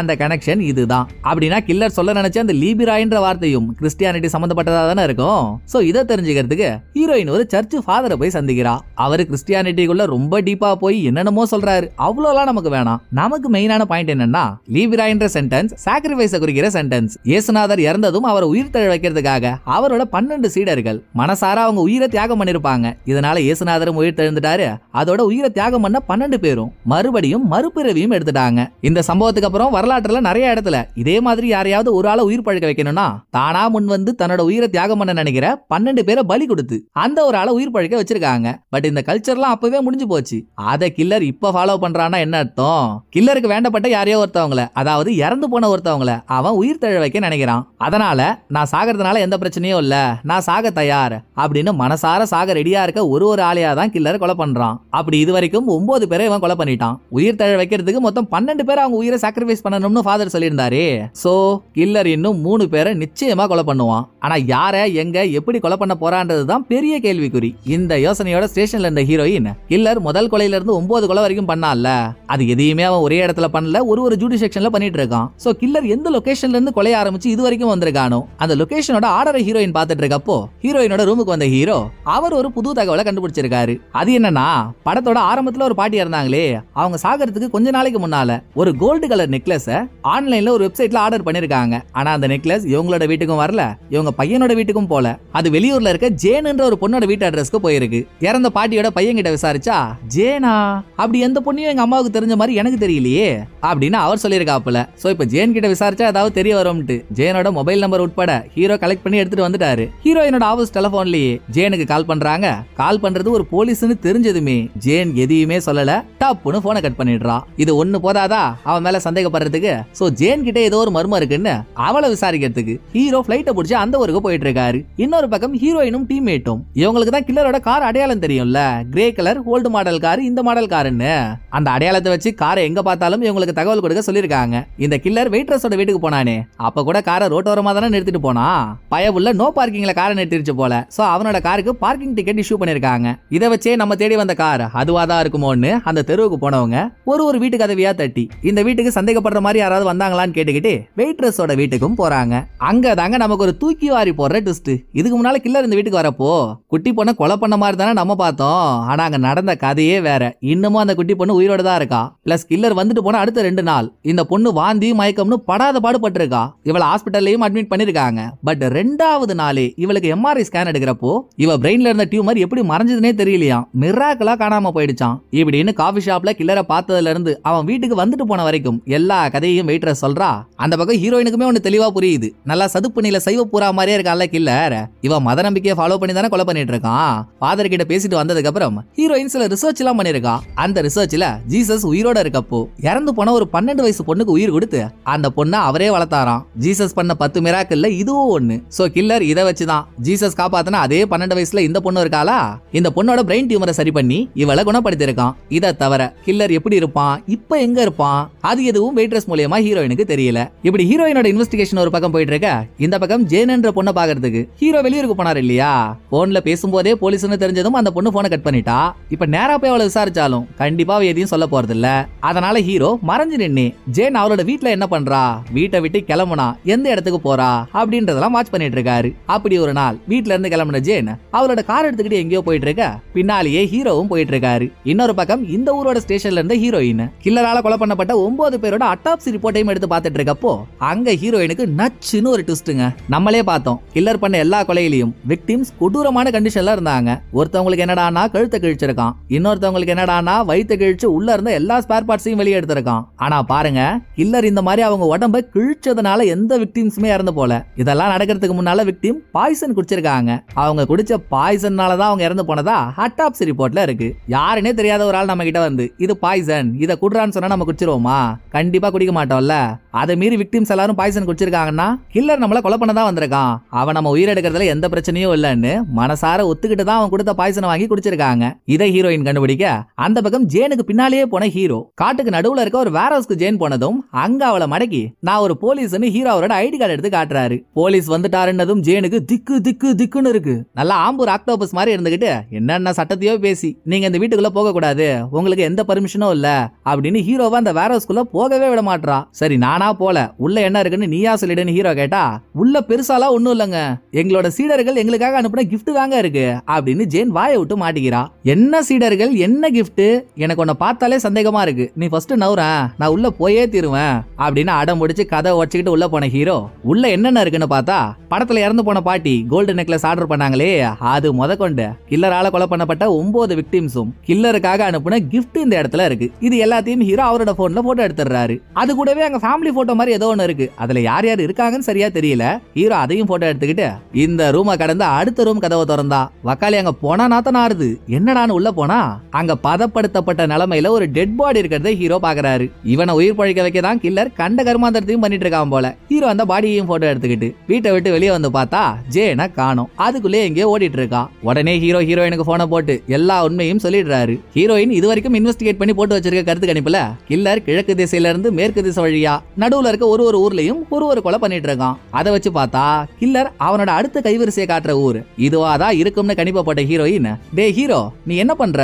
அந்த கனெக்ஷன் இதுதான் அப்படின்னா கில்லர் சொல்ல நினைச்ச அந்த லீபிராயின்ற வார்த்தையும் கிறிஸ்டியானிட்டி சம்பந்தப்பட்டதா தானே இருக்கும் சோ இதை தெரிஞ்சுக்கிறதுக்கு ஹீரோயின் ஒரு சர்ச் ஃபாதரை போய் சந்திக்கிறா அவரு கிறிஸ்டியானிட்டிக்குள்ள ரொம்ப டீப்பா போய் என்னென்னமோ சொல்றாரு அவ்வளோலாம் நமக்கு வேணாம் நமக்கு மெயினான பாயிண்ட் என்னன்னா லீபிராயின்ற சென்டென்ஸ் சாக்ரிஃபைஸை குறிக்கிற சென்டென்ஸ் இயேசுநாதர் இறந்ததும் அவர் உயிர் தழ வைக்கிறதுக்காக அவரோட பன்னெண்டு சீடர்கள் மனசார அவங்க உயிரை தியாகம் பண்ணிருப்பாங்க இதனால இயேசுநாதரும் உயிர் தழுந்துட்டாரு அதோட உயிரை தியாகம் பண்ண பன்னெண்டு பேரும் மறுபடியும் மறுபிறவியும் எடுத்துட்டாங்க இந்த சம்பவத்துக்கு அப்புறம் வரலாற்றுல நிறைய இடத்துல இதே மாதிரி யாரையாவது ஒரு ஆளை உயிர் பழக்க வைக்கணும்னா தானா முன் வந்து தன்னோட உயிரை தியாகம் பண்ண நினைக்கிற பன்னெண்டு பேரை பலி கொடுத்து அந்த ஒரு ஆளை உயிர் பழக்க வச்சிருக்காங்க பட் இந்த கல்ச்சர்லாம் அப்பவே முடிஞ்சு போச்சு அதை கில்லர் இப்ப ஃபாலோ பண்றான்னா என்ன அர்த்தம் கில்லருக்கு வேண்டப்பட்ட யாரையோ ஒருத்தவங்கள அதாவது இறந்து போன ஒருத்தவங்கள அவன் உயிர் தழ வைக்க நினைக்கிறான் அதனால நான் சாகிறதுனால எந்த பிரச்சனையும் இல்ல நான் சாக தயார் அப்படின்னு மனசார சாக ரெடியா இருக்க ஒரு ஒரு ஆளையா தான் கில்லர் கொலை பண்றான் அப்படி இது வரைக்கும் ஒன்பது பேரை இவன் கொலை பண்ணிட்டான் உயிர் தழ வைக்கிறதுக்கு மொத்தம் பன்னெண்டு பேர் அவங்க உயிரை சாக்ரிஃபைஸ் பண்ணணும்னு ஃபாதர் சொல்லியிருந்தாரு சோ கில்லர் இன்னும் மூணு பேரை நிச்சயமா கொலை பண்ணுவான் ஆனா யார எங்க எப்படி கொலை பண்ண போறான்றது தான் பெரிய கேள்விக்குறி இந்த யோசனையோட ஸ்டேஷன்ல இருந்த ஹீரோயின் கில்லர் முதல் கொலையில இருந்து ஒன்பது கொலை வரைக்கும் பண்ணான்ல அது எதையுமே அவன் ஒரே இடத்துல பண்ணல ஒரு ஒரு ஜூடி செக்ஷன்ல பண்ணிட்டு இருக்கான் சோ கில்லர் எந்த லொகேஷன்ல இருந்து கொலைய ஆரம்பிச்சு இது வரைக்கும் வந்திருக்கானோ அந்த லொகேஷனோட ஆர்டரை ஹீரோயின் பாத்துட்டு இருக்கப்போ ஹீரோயினோட ரூமுக்கு வந்த ஹீரோ அவர் ஒரு புது தகவலை கண்டுபிடிச்சிருக்காரு அது என்னன்னா படத்தோட ஆரம்பத்துல ஒரு பாட்டி இருந்தாங்களே அவங்க சாகிறதுக்கு கொஞ்ச நாளைக்கு முன்னால ஒரு கோல்டு கலர் நெக்லஸ் ஆன்லைன்ல ஒரு வெப்சைட்ல ஆர்டர் பண்ணி பண்ணிருக்காங்க ஆனால் அந்த நெக்லஸ் இவங்களோட வீட்டுக்கும் வரல இவங்க பையனோட வீட்டுக்கும் போல அது வெளியூர்ல இருக்க ஜேனுன்ற ஒரு பொண்ணோட வீட்டு அட்ரஸ்க்கு போயிருக்கு இறந்த பாட்டியோட பையன் கிட்ட விசாரிச்சா ஜேனா அப்படி எந்த பொண்ணையும் எங்க அம்மாவுக்கு தெரிஞ்ச மாதிரி எனக்கு தெரியலையே அப்படின்னு அவர் சொல்லியிருக்காப்புல ஸோ இப்போ ஜேன் கிட்ட விசாரிச்சா ஏதாவது தெரிய வரும்ட்டு ஜேனோட மொபைல் நம்பர் உட்பட ஹீரோ கலெக்ட் பண்ணி எடுத்துட்டு வந்துட்டாரு ஹீரோயினோட ஆபீஸ் டெலிஃபோன்லயே ஜேனுக்கு கால் பண்றாங்க கால் பண்றது ஒரு போலீஸ்னு தெரிஞ்சதுமே ஜேன் எதையுமே சொல்லல டப்புன்னு போனை கட் பண்ணிடுறான் இது ஒண்ணு போதாதா அவன் மேல சந்தேகப்படுறதுக்கு ஸோ ஜேன் கிட்ட ஏதோ ஒரு மர்ம இருக்குன்னு அவளை விசாரிக்கிறதுக்கு ஹீரோ பிளைட்டை பிடிச்சி அந்த ஊருக்கு போயிட்டு இருக்காரு இன்னொரு பக்கம் ஹீரோயினும் டீம்மேட்டும் இவங்களுக்கு தான் கில்லரோட கார் அடையாளம் தெரியும்ல grey colour old model car இந்த மாடல் காருன்னு அந்த அடையாளத்தை வச்சு காரை எங்க பார்த்தாலும் இவங்களுக்கு தகவல் கொடுக்க சொல்லியிருக்காங்க இந்த கில்லர் வெயிட்ரஸோட வீட்டுக்கு போனானே அப்ப கூட காரை ரோட்டோரமா தானே நிறுத்திட்டு போனா பயவுள்ள நோ பார்க்கிங்ல காரை நிறுத்திருச்சு போல சோ அவனோட காருக்கு பார்க்கிங் டிக்கெட் இஷ்யூ பண்ணிருக்காங்க இதை வச்சே நம்ம தேடி வந்த கார் அதுவா தான் இருக்குமோன்னு அந்த தெருவுக்கு போனவங்க ஒரு ஒரு வீட்டு கதவியா தட்டி இந்த வீட்டுக்கு சந்தேகப்படுற மாதிரி யாராவது வந்தாங்களான்னு கேட்டுக்கிட்டு வெயிட் வெயிட்ரஸோட வீட்டுக்கும் போறாங்க அங்க தாங்க நமக்கு ஒரு தூக்கி வாரி போடுற ட்விஸ்ட் இதுக்கு முன்னால கில்லர் இந்த வீட்டுக்கு வரப்போ குட்டி பொண்ணை கொலை பண்ண மாதிரி தானே நம்ம பார்த்தோம் ஆனா அங்க நடந்த கதையே வேற இன்னமும் அந்த குட்டி பொண்ணு உயிரோட தான் இருக்கா பிளஸ் கில்லர் வந்துட்டு போன அடுத்த ரெண்டு நாள் இந்த பொண்ணு வாந்தி மயக்கம்னு படாத பாடுபட்டிருக்கா இவளை ஹாஸ்பிட்டல்லையும் அட்மிட் பண்ணிருக்காங்க பட் ரெண்டாவது நாளே இவளுக்கு எம்ஆர்ஐ ஸ்கேன் எடுக்கிறப்போ இவ பிரெயின்ல இருந்த டியூமர் எப்படி மறைஞ்சதுனே தெரியலையா மிராக்கலா காணாம போயிடுச்சான் இப்படின்னு காஃபி ஷாப்ல கில்லரை பார்த்ததுல இருந்து அவன் வீட்டுக்கு வந்துட்டு போன வரைக்கும் எல்லா கதையையும் வெயிட்ரஸ் சொல்றா அந்த பக்கம் ஹீரோயினுக்குமே ஒன்று தெளிவாக புரியுது நல்லா சதுப்பு நில சைவ பூரா மாதிரியே இருக்கான்ல கில்லர் இவன் மத நம்பிக்கையை ஃபாலோ பண்ணி தானே கொலை பண்ணிட்டு இருக்கான் ஃபாதர் கிட்ட பேசிட்டு வந்ததுக்கப்புறம் ஹீரோயின் சில ரிசர்ச் எல்லாம் பண்ணியிருக்கான் அந்த ரிசர்ச்ல ஜீசஸ் உயிரோட இருக்கப்போ இறந்து போன ஒரு பன்னெண்டு வயசு பொண்ணுக்கு உயிர் கொடுத்து அந்த பொண்ணை அவரே வளர்த்தாராம் ஜீசஸ் பண்ண பத்து மிராக்கள்ல இதுவும் ஒண்ணு சோ கில்லர் இதை வச்சுதான் ஜீசஸ் காப்பாத்தினா அதே பன்னெண்டு வயசுல இந்த பொண்ணு இருக்காளா இந்த பொண்ணோட பிரெயின் டியூமரை சரி பண்ணி இவளை குணப்படுத்திருக்கான் இதை தவிர கில்லர் எப்படி இருப்பான் இப்ப எங்க இருப்பான் அது எதுவும் வெயிட்ரஸ் மூலியமா ஹீரோயினுக்கு தெரியல இப்படி ஹீரோயினோட இன்வெஸ்டிகேஷன் ஒரு பக்கம் போயிட்டு இருக்க இந்த பக்கம் ஜேனன்ற பொண்ணை பாக்குறதுக்கு ஹீரோ வெளியூருக்கு போனார் இல்லையா போன்ல பேசும்போதே போலீஸ்னு தெரிஞ்சதும் அந்த பொண்ணு போனை கட் பண்ணிட்டா இப்ப நேரா போய் அவளை விசாரிச்சாலும் கண்டிப்பா அவ எதையும் சொல்ல போறது இல்ல அதனால ஹீரோ மறைஞ்சு நின்னு ஜேன் அவளோட வீட்டுல என்ன பண்றா வீட்டை விட்டு கிளம்புனா எந்த இடத்துக்கு போறா அப்படின்றதெல்லாம் வாட்ச் பண்ணிட்டு இருக்காரு அப்படி ஒரு நாள் வீட்டுல இருந்து கிளம்புன ஜேன் அவளோட கார் எடுத்துக்கிட்டு எங்கேயோ போயிட்டு இருக்க பின்னாலேயே ஹீரோவும் போயிட்டு இருக்காரு இன்னொரு பக்கம் இந்த ஊரோட ஸ்டேஷன்ல இருந்த ஹீரோயின் கில்லரால கொலை பண்ணப்பட்ட ஒன்பது பேரோட அட்டாப்சி ரிப்போர்ட்டையும் எடுத்து பார்த்துட்டு இருக்கப்போ அங்கே ஹீரோயினுக்கு நச்சுன்னு ஒரு ட்விஸ்ட்டுங்க நம்மளே பார்த்தோம் கில்லர் பண்ண எல்லா கொலையிலையும் விக்டிம்ஸ் கொடூரமான கண்டிஷன்ல இருந்தாங்க ஒருத்தவங்களுக்கு என்னடானா கழுத்தை கிழிச்சிருக்கான் இன்னொருத்தவங்களுக்கு என்னடானா வயிற்று கிழிச்சு உள்ள இருந்த எல்லா ஸ்பேர் பார்ட்ஸையும் வெளியே எடுத்திருக்கான் ஆனா பாருங்க கில்லர் இந்த மாதிரி அவங்க உடம்ப கிழிச்சதுனால எந்த விக்டிம்ஸுமே இறந்து போல இதெல்லாம் நடக்கிறதுக்கு முன்னால விக்டிம் பாய்சன் குடிச்சிருக்காங்க அவங்க குடிச்ச பாய்சன்னால தான் அவங்க இறந்து போனதா ஆப்ஸ் ரிப்போர்ட்ல இருக்கு யாருன்னே தெரியாத ஒரு ஆள் நம்ம கிட்ட வந்து இது பாய்சன் இதை குடுறான்னு சொன்னா நம்ம குடிச்சிருவோமா கண்டிப்பா குடிக்க மாட்டோம்ல அதை மீறி விக்டிம்ஸ் எல்லாரும் பாய்சன் குடிச்சிருக்காங்கன்னா கில்லர் நம்மளை கொலை பண்ண தான் வந்திருக்கான் அவன் நம்ம உயிரெடுக்கிறதுல எந்த பிரச்சனையும் இல்லைன்னு மனசார ஒத்துக்கிட்டு தான் அவன் கொடுத்த பாய்சனை வாங்கி குடிச்சிருக்காங்க இதை ஹீரோயின் கண்டுபிடிக்க அந்த பக்கம் ஜேனுக்கு பின்னாலேயே போன ஹீரோ காட்டுக்கு நடுவுல இருக்க ஒரு வேற ஹவுஸ்க்கு ஜேன் போனதும் அங்க அவளை மடக்கி நான் ஒரு போலீஸ்னு ஹீரோவோட ஐடி கார்டு எடுத்து காட்டுறாரு போலீஸ் வந்துட்டாருன்னதும் ஜேனுக்கு திக்கு திக்கு திக்குன்னு இருக்கு நல்லா ஆம்பூர் ஆக்டோபஸ் மாதிரி இருந்துகிட்டு என்னென்ன சட்டத்தையோ பேசி நீங்க இந்த வீட்டுக்குள்ள போக கூடாது உங்களுக்கு எந்த பர்மிஷனும் இல்ல அப்படின்னு ஹீரோவா அந்த வேற ஹவுஸ்க்குள்ள போகவே விட மாட்டா சரி நான் நானா போல உள்ள என்ன இருக்குன்னு நீயா சொல்லிடுன்னு ஹீரோ கேட்டா உள்ள பெருசாலாம் ஒன்றும் இல்லைங்க எங்களோட சீடர்கள் எங்களுக்காக அனுப்பின கிஃப்ட் தாங்க இருக்கு அப்படின்னு ஜேன் வாயை விட்டு மாட்டிக்கிறா என்ன சீடர்கள் என்ன கிஃப்ட் எனக்கு உன்னை பார்த்தாலே சந்தேகமா இருக்கு நீ ஃபர்ஸ்ட் நவுறேன் நான் உள்ள போயே தீருவேன் அப்படின்னு அடம் முடிச்சு கதை உடச்சிக்கிட்டு உள்ள போன ஹீரோ உள்ள என்னென்ன இருக்குன்னு பார்த்தா படத்துல இறந்து போன பாட்டி கோல்டு நெக்லஸ் ஆர்டர் பண்ணாங்களே அது முத கொண்டு கில்லரால கொலை பண்ணப்பட்ட ஒன்பது விக்டிம்ஸும் கில்லருக்காக அனுப்பின கிஃப்ட் இந்த இடத்துல இருக்கு இது எல்லாத்தையும் ஹீரோ அவரோட போன்ல போட்டோ எடுத்துடுறாரு அது கூடவே அங்க ஃபேமிலி போட்டோ மாதிரி ஏதோ ஒன்று இருக்கு அதுல யார் யார் இருக்காங்கன்னு சரியா தெரியல ஹீரோ அதையும் போட்டோ எடுத்துக்கிட்டு இந்த ரூமை கடந்து அடுத்த ரூம் கதவை திறந்தா வக்காலி அங்க போனா நாத்தன ஆறுது என்னடான்னு உள்ள போனா அங்க பதப்படுத்தப்பட்ட நிலைமையில ஒரு டெட் பாடி இருக்கிறத ஹீரோ பாக்குறாரு இவனை உயிர் பழிக்க வைக்க தான் கில்லர் கண்ட கர்மாந்தரத்தையும் பண்ணிட்டு இருக்கான் போல ஹீரோ அந்த பாடியையும் போட்டோ எடுத்துக்கிட்டு வீட்டை விட்டு வெளியே வந்து பார்த்தா ஜேனை காணும் அதுக்குள்ளே எங்கேயோ ஓடிட்டு இருக்கான் உடனே ஹீரோ ஹீரோயினுக்கு போனை போட்டு எல்லா உண்மையும் சொல்லிடுறாரு ஹீரோயின் இது வரைக்கும் இன்வெஸ்டிகேட் பண்ணி போட்டு வச்சிருக்க கருத்து கணிப்புல கில்லர் கிழக்கு திசையில இருந்து மேற்கு திசை வழியா நடுவுல இருக்க ஒரு ஒரு ஊர்லயும் ஒரு ஒரு கொலை பண்ணிட்டு இருக்கான் அதை வச்சு பார்த்தா கில்லர் அவனோட அடுத்த கைவரிசையை காட்டுற ஊர் இதுவாதான் தான் இருக்கும்னு கணிப்பப்பட்ட ஹீரோயின் டே ஹீரோ நீ என்ன பண்ற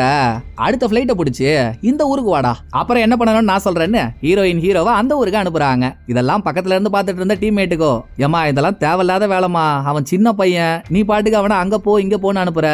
அடுத்த பிளைட்டை பிடிச்சி இந்த ஊருக்கு வாடா அப்புறம் என்ன பண்ணணும்னு நான் சொல்றேன்னு ஹீரோயின் ஹீரோவை அந்த ஊருக்கு அனுப்புறாங்க இதெல்லாம் பக்கத்துல இருந்து பார்த்துட்டு இருந்த டீம்மேட்டுக்கோ ஏமா இதெல்லாம் தேவையில்லாத வேலைமா அவன் சின்ன பையன் நீ பாட்டுக்கு அவனை அங்க போ இங்க போன்னு அனுப்புற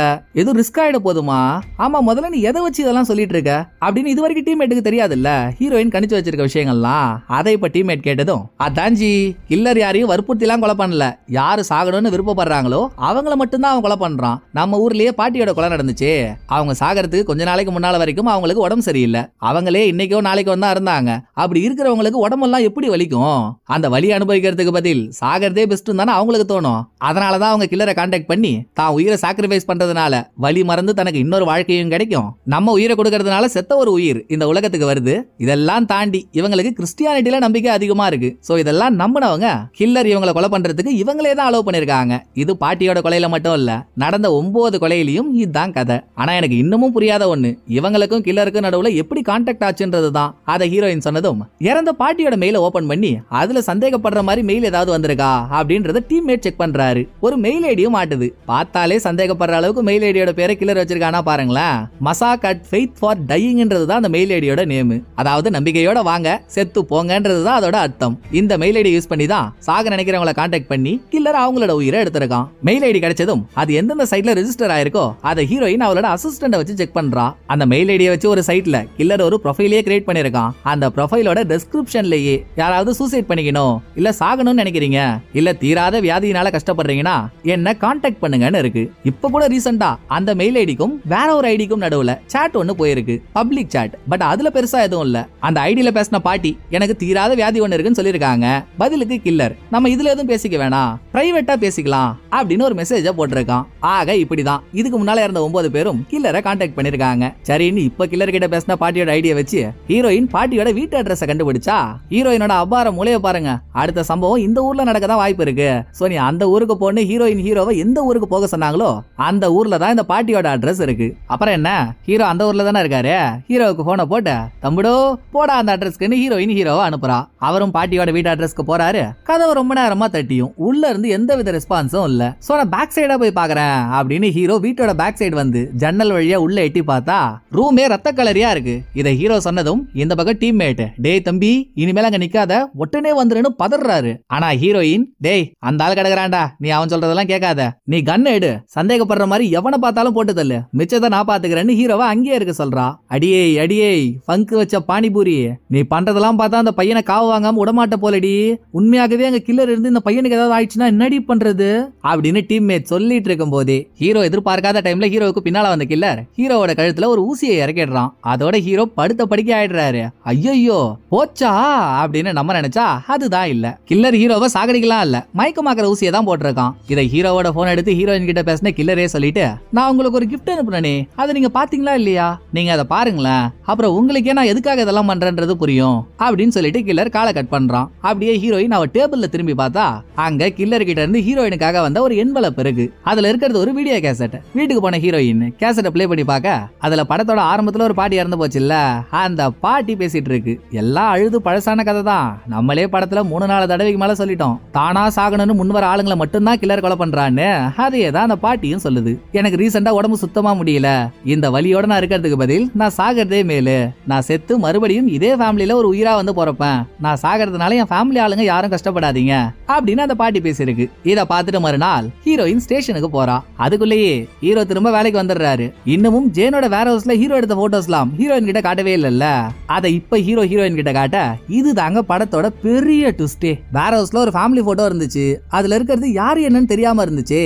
எதுவும் ரிஸ்க் ஆயிட போதுமா ஆமா முதல்ல நீ எதை வச்சு இதெல்லாம் சொல்லிட்டு இருக்க அப்படின்னு இது வரைக்கும் டீம்மேட்டுக்கு தெரியாதுல்ல ஹீரோயின் கணிச்சு வச்சிருக்க விஷயங்கள்லாம் அதை இப்ப டீம் ரூம்மேட் கேட்டதும் அதான்ஜி கில்லர் யாரையும் வற்புறுத்திலாம் கொலை பண்ணல யாரு சாகணும்னு விருப்பப்படுறாங்களோ அவங்கள மட்டும்தான் அவன் கொலை பண்றான் நம்ம ஊர்லயே பாட்டியோட கொலை நடந்துச்சு அவங்க சாகிறதுக்கு கொஞ்ச நாளைக்கு முன்னால வரைக்கும் அவங்களுக்கு உடம்பு சரியில்லை அவங்களே இன்னைக்கோ நாளைக்கோ தான் இருந்தாங்க அப்படி இருக்கிறவங்களுக்கு உடம்பெல்லாம் எப்படி வலிக்கும் அந்த வலி அனுபவிக்கிறதுக்கு பதில் சாகிறதே பெஸ்ட் தானே அவங்களுக்கு தோணும் அதனாலதான் அவங்க கில்லரை கான்டாக்ட் பண்ணி தான் உயிரை சாக்ரிஃபைஸ் பண்றதுனால வலி மறந்து தனக்கு இன்னொரு வாழ்க்கையும் கிடைக்கும் நம்ம உயிரை கொடுக்கறதுனால செத்த ஒரு உயிர் இந்த உலகத்துக்கு வருது இதெல்லாம் தாண்டி இவங்களுக்கு கிறிஸ்டியானிட்டியில நம்பிக்கை அதிகம் அதிகமா இருக்கு சோ இதெல்லாம் நம்பினவங்க ஹில்லர் இவங்களை கொலை பண்றதுக்கு இவங்களே தான் அலோவ் பண்ணிருக்காங்க இது பாட்டியோட கொலையில மட்டும் இல்ல நடந்த ஒன்பது கொலையிலையும் இதுதான் கதை ஆனா எனக்கு இன்னமும் புரியாத ஒண்ணு இவங்களுக்கும் கில்லருக்கும் நடுவுல எப்படி கான்டாக்ட் ஆச்சுன்றது தான் அதை ஹீரோயின் சொன்னதும் இறந்த பாட்டியோட மெயில ஓபன் பண்ணி அதுல சந்தேகப்படுற மாதிரி மெயில் ஏதாவது வந்திருக்கா அப்படின்றத டீம்மேட் செக் பண்றாரு ஒரு மெயில் ஐடியும் மாட்டுது பார்த்தாலே சந்தேகப்படுற அளவுக்கு மெயில் ஐடியோட பேரை கில்லர் வச்சிருக்கானா பாருங்களேன் மசா கட் ஃபெய்த் ஃபார் டையிங்ன்றது தான் அந்த மெயில் ஐடியோட நேம் அதாவது நம்பிக்கையோட வாங்க செத்து போங்கன்றது தான் அதோட கில்லரோட அர்த்தம் இந்த மெயில் ஐடி யூஸ் பண்ணி தான் சாக நினைக்கிறவங்கள காண்டாக்ட் பண்ணி கில்லர் அவங்களோட உயிரை எடுத்திருக்கான் மெயில் ஐடி கிடைச்சதும் அது எந்தெந்த சைட்ல ரெஜிஸ்டர் ஆயிருக்கோ அத ஹீரோயின் அவளோட அசிஸ்டண்ட வச்சு செக் பண்றா அந்த மெயில் ஐடியை வச்சு ஒரு சைட்ல கில்லர் ஒரு ப்ரொஃபைலே கிரியேட் பண்ணிருக்கான் அந்த ப்ரொஃபைலோட டெஸ்கிரிப்ஷன்லயே யாராவது சூசைட் பண்ணிக்கணும் இல்ல சாகணும்னு நினைக்கிறீங்க இல்ல தீராத வியாதியினால கஷ்டப்படுறீங்கன்னா என்ன காண்டாக்ட் பண்ணுங்கன்னு இருக்கு இப்ப கூட ரீசெண்டா அந்த மெயில் ஐடிக்கும் வேற ஒரு ஐடிக்கும் நடுவுல சேட் ஒன்னு போயிருக்கு பப்ளிக் சேட் பட் அதுல பெருசா எதுவும் இல்ல அந்த ஐடியில பேசின பாட்டி எனக்கு தீராத வியாதி வியாதி ஒன்று இருக்குன்னு சொல்லியிருக்காங்க பதிலுக்கு கில்லர் நம்ம இதுல எதுவும் பேசிக்க வேணாம் பிரைவேட்டா பேசிக்கலாம் அப்படின்னு ஒரு மெசேஜ போட்டிருக்கான் ஆக இப்படிதான் இதுக்கு முன்னால இருந்த ஒன்பது பேரும் கில்லரை கான்டாக்ட் பண்ணிருக்காங்க சரின்னு இப்ப கில்லர் கிட்ட பேசின பாட்டியோட ஐடியா வச்சு ஹீரோயின் பாட்டியோட வீட்டு அட்ரஸ் கண்டுபிடிச்சா ஹீரோயினோட அபார மூலைய பாருங்க அடுத்த சம்பவம் இந்த ஊர்ல நடக்க தான் வாய்ப்பு இருக்கு சோ நீ அந்த ஊருக்கு போன ஹீரோயின் ஹீரோவை எந்த ஊருக்கு போக சொன்னாங்களோ அந்த ஊர்ல தான் இந்த பாட்டியோட அட்ரஸ் இருக்கு அப்புறம் என்ன ஹீரோ அந்த ஊர்ல தானே இருக்காரு ஹீரோவுக்கு போன போட்ட தம்பிடோ போடா அந்த அட்ரஸ்க்குன்னு ஹீரோயின் ஹீரோவை அனுப்புறா அவரும் பாட்டியோட வீட்டு அட்ரஸ்க்கு போறாரு கதவை ரொம்ப நேரமா தட்டியும் உள்ள இருந்து எந்த வித ரெஸ்பான்ஸும் இல்ல சோ நான் பேக் சைடா போய் பாக்குறேன் அப்படின்னு ஹீரோ வீட்டோட பேக் சைடு வந்து ஜன்னல் வழியா உள்ள எட்டி பார்த்தா ரூமே ரத்த கலரியா இருக்கு இதை ஹீரோ சொன்னதும் இந்த பக்கம் டீம்மேட் டேய் தம்பி இனிமேல அங்க நிக்காத ஒட்டுனே வந்துருன்னு பதறாரு ஆனா ஹீரோயின் டேய் அந்த ஆள் கிடக்குறான்டா நீ அவன் சொல்றதெல்லாம் கேட்காத நீ கன் எடு சந்தேகப்படுற மாதிரி எவனை பார்த்தாலும் போட்டு தள்ளு மிச்சத்தை நான் பாத்துக்கிறேன்னு ஹீரோவை அங்கேயே இருக்க சொல்றா அடியே அடியே பங்கு வச்ச பானிபூரி நீ பண்றதெல்லாம் பார்த்தா அந்த பையனை காவ வாங்காம உடமாட்ட போலடி உண்மையாகவே அங்க கில்லர் இருந்து இந்த பையனுக்கு ஏதாவது ஆயிடுச்சுன்னா என்னடி பண்றது அப்படின்னு டீம்மேட் சொல்லிட்டு இருக்கும் போதே ஹீரோ எதிர்பார்க்காத டைம்ல ஹீரோவுக்கு பின்னால வந்த கில்லர் ஹீரோவோட கழுத்துல ஒரு ஊசியை இறக்கிடுறான் அதோட ஹீரோ படுத்த படிக்க ஆயிடுறாரு ஐயோ போச்சா அப்படின்னு நம்ம நினைச்சா அதுதான் இல்ல கில்லர் ஹீரோவை சாகடிக்கலாம் இல்ல மயக்கமாக்குற ஊசியை தான் போட்டிருக்கான் இதை ஹீரோவோட போன் எடுத்து ஹீரோயின் கிட்ட பேசின கில்லரே சொல்லிட்டு நான் உங்களுக்கு ஒரு கிஃப்ட் அனுப்புனே அதை நீங்க பாத்தீங்களா இல்லையா நீங்க அதை பாருங்களேன் அப்புறம் உங்களுக்கே நான் எதுக்காக இதெல்லாம் பண்றேன்றது புரியும் அப்படின்னு சொல்லிட்டு கில்லர் காசு காலை கட் பண்றான் அப்படியே ஹீரோயின் அவ டேபிள்ல திரும்பி பார்த்தா அங்க கில்லர் கிட்ட இருந்து ஹீரோயினுக்காக வந்த ஒரு என்பல பிறகு அதுல இருக்கிறது ஒரு வீடியோ கேசட் வீட்டுக்கு போன ஹீரோயின் கேசட்டை பிளே பண்ணி பார்க்க அதுல படத்தோட ஆரம்பத்துல ஒரு பாட்டி இறந்து போச்சு இல்ல அந்த பாட்டி பேசிட்டு இருக்கு எல்லாம் அழுது பழசான கதை தான் நம்மளே படத்துல மூணு நாலு தடவைக்கு மேல சொல்லிட்டோம் தானா சாகணும்னு முன்வர ஆளுங்களை மட்டும்தான் கில்லர் கொலை பண்றான்னு அதையே தான் அந்த பாட்டியும் சொல்லுது எனக்கு ரீசெண்டா உடம்பு சுத்தமா முடியல இந்த வழியோட நான் இருக்கிறதுக்கு பதில் நான் சாகிறதே மேலு நான் செத்து மறுபடியும் இதே ஃபேமிலியில ஒரு உயிரா வந்து பிறப்பேன் நான் நான் சாகிறதுனால என் ஃபேமிலி ஆளுங்க யாரும் கஷ்டப்படாதீங்க அப்படின்னு அந்த பாட்டி பேசியிருக்கு இதை பார்த்துட்டு மறுநாள் ஹீரோயின் ஸ்டேஷனுக்கு போறா அதுக்குள்ளேயே ஹீரோ திரும்ப வேலைக்கு வந்துடுறாரு இன்னமும் ஜேனோட வேற ஹவுஸ்ல ஹீரோ எடுத்த போட்டோஸ்லாம் ஹீரோயின் கிட்ட காட்டவே இல்லைல்ல அதை இப்ப ஹீரோ ஹீரோயின் கிட்ட காட்ட இது தாங்க படத்தோட பெரிய ட்விஸ்டே வேற ஹவுஸ்ல ஒரு ஃபேமிலி போட்டோ இருந்துச்சு அதுல இருக்கிறது யாரு என்னன்னு தெரியாம இருந்துச்சு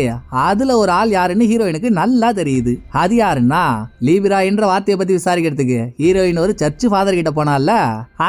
அதுல ஒரு ஆள் யாருன்னு ஹீரோயினுக்கு நல்லா தெரியுது அது யாருன்னா லீபிரா என்ற வார்த்தையை பத்தி விசாரிக்கிறதுக்கு ஹீரோயின் ஒரு சர்ச் ஃபாதர் கிட்ட போனால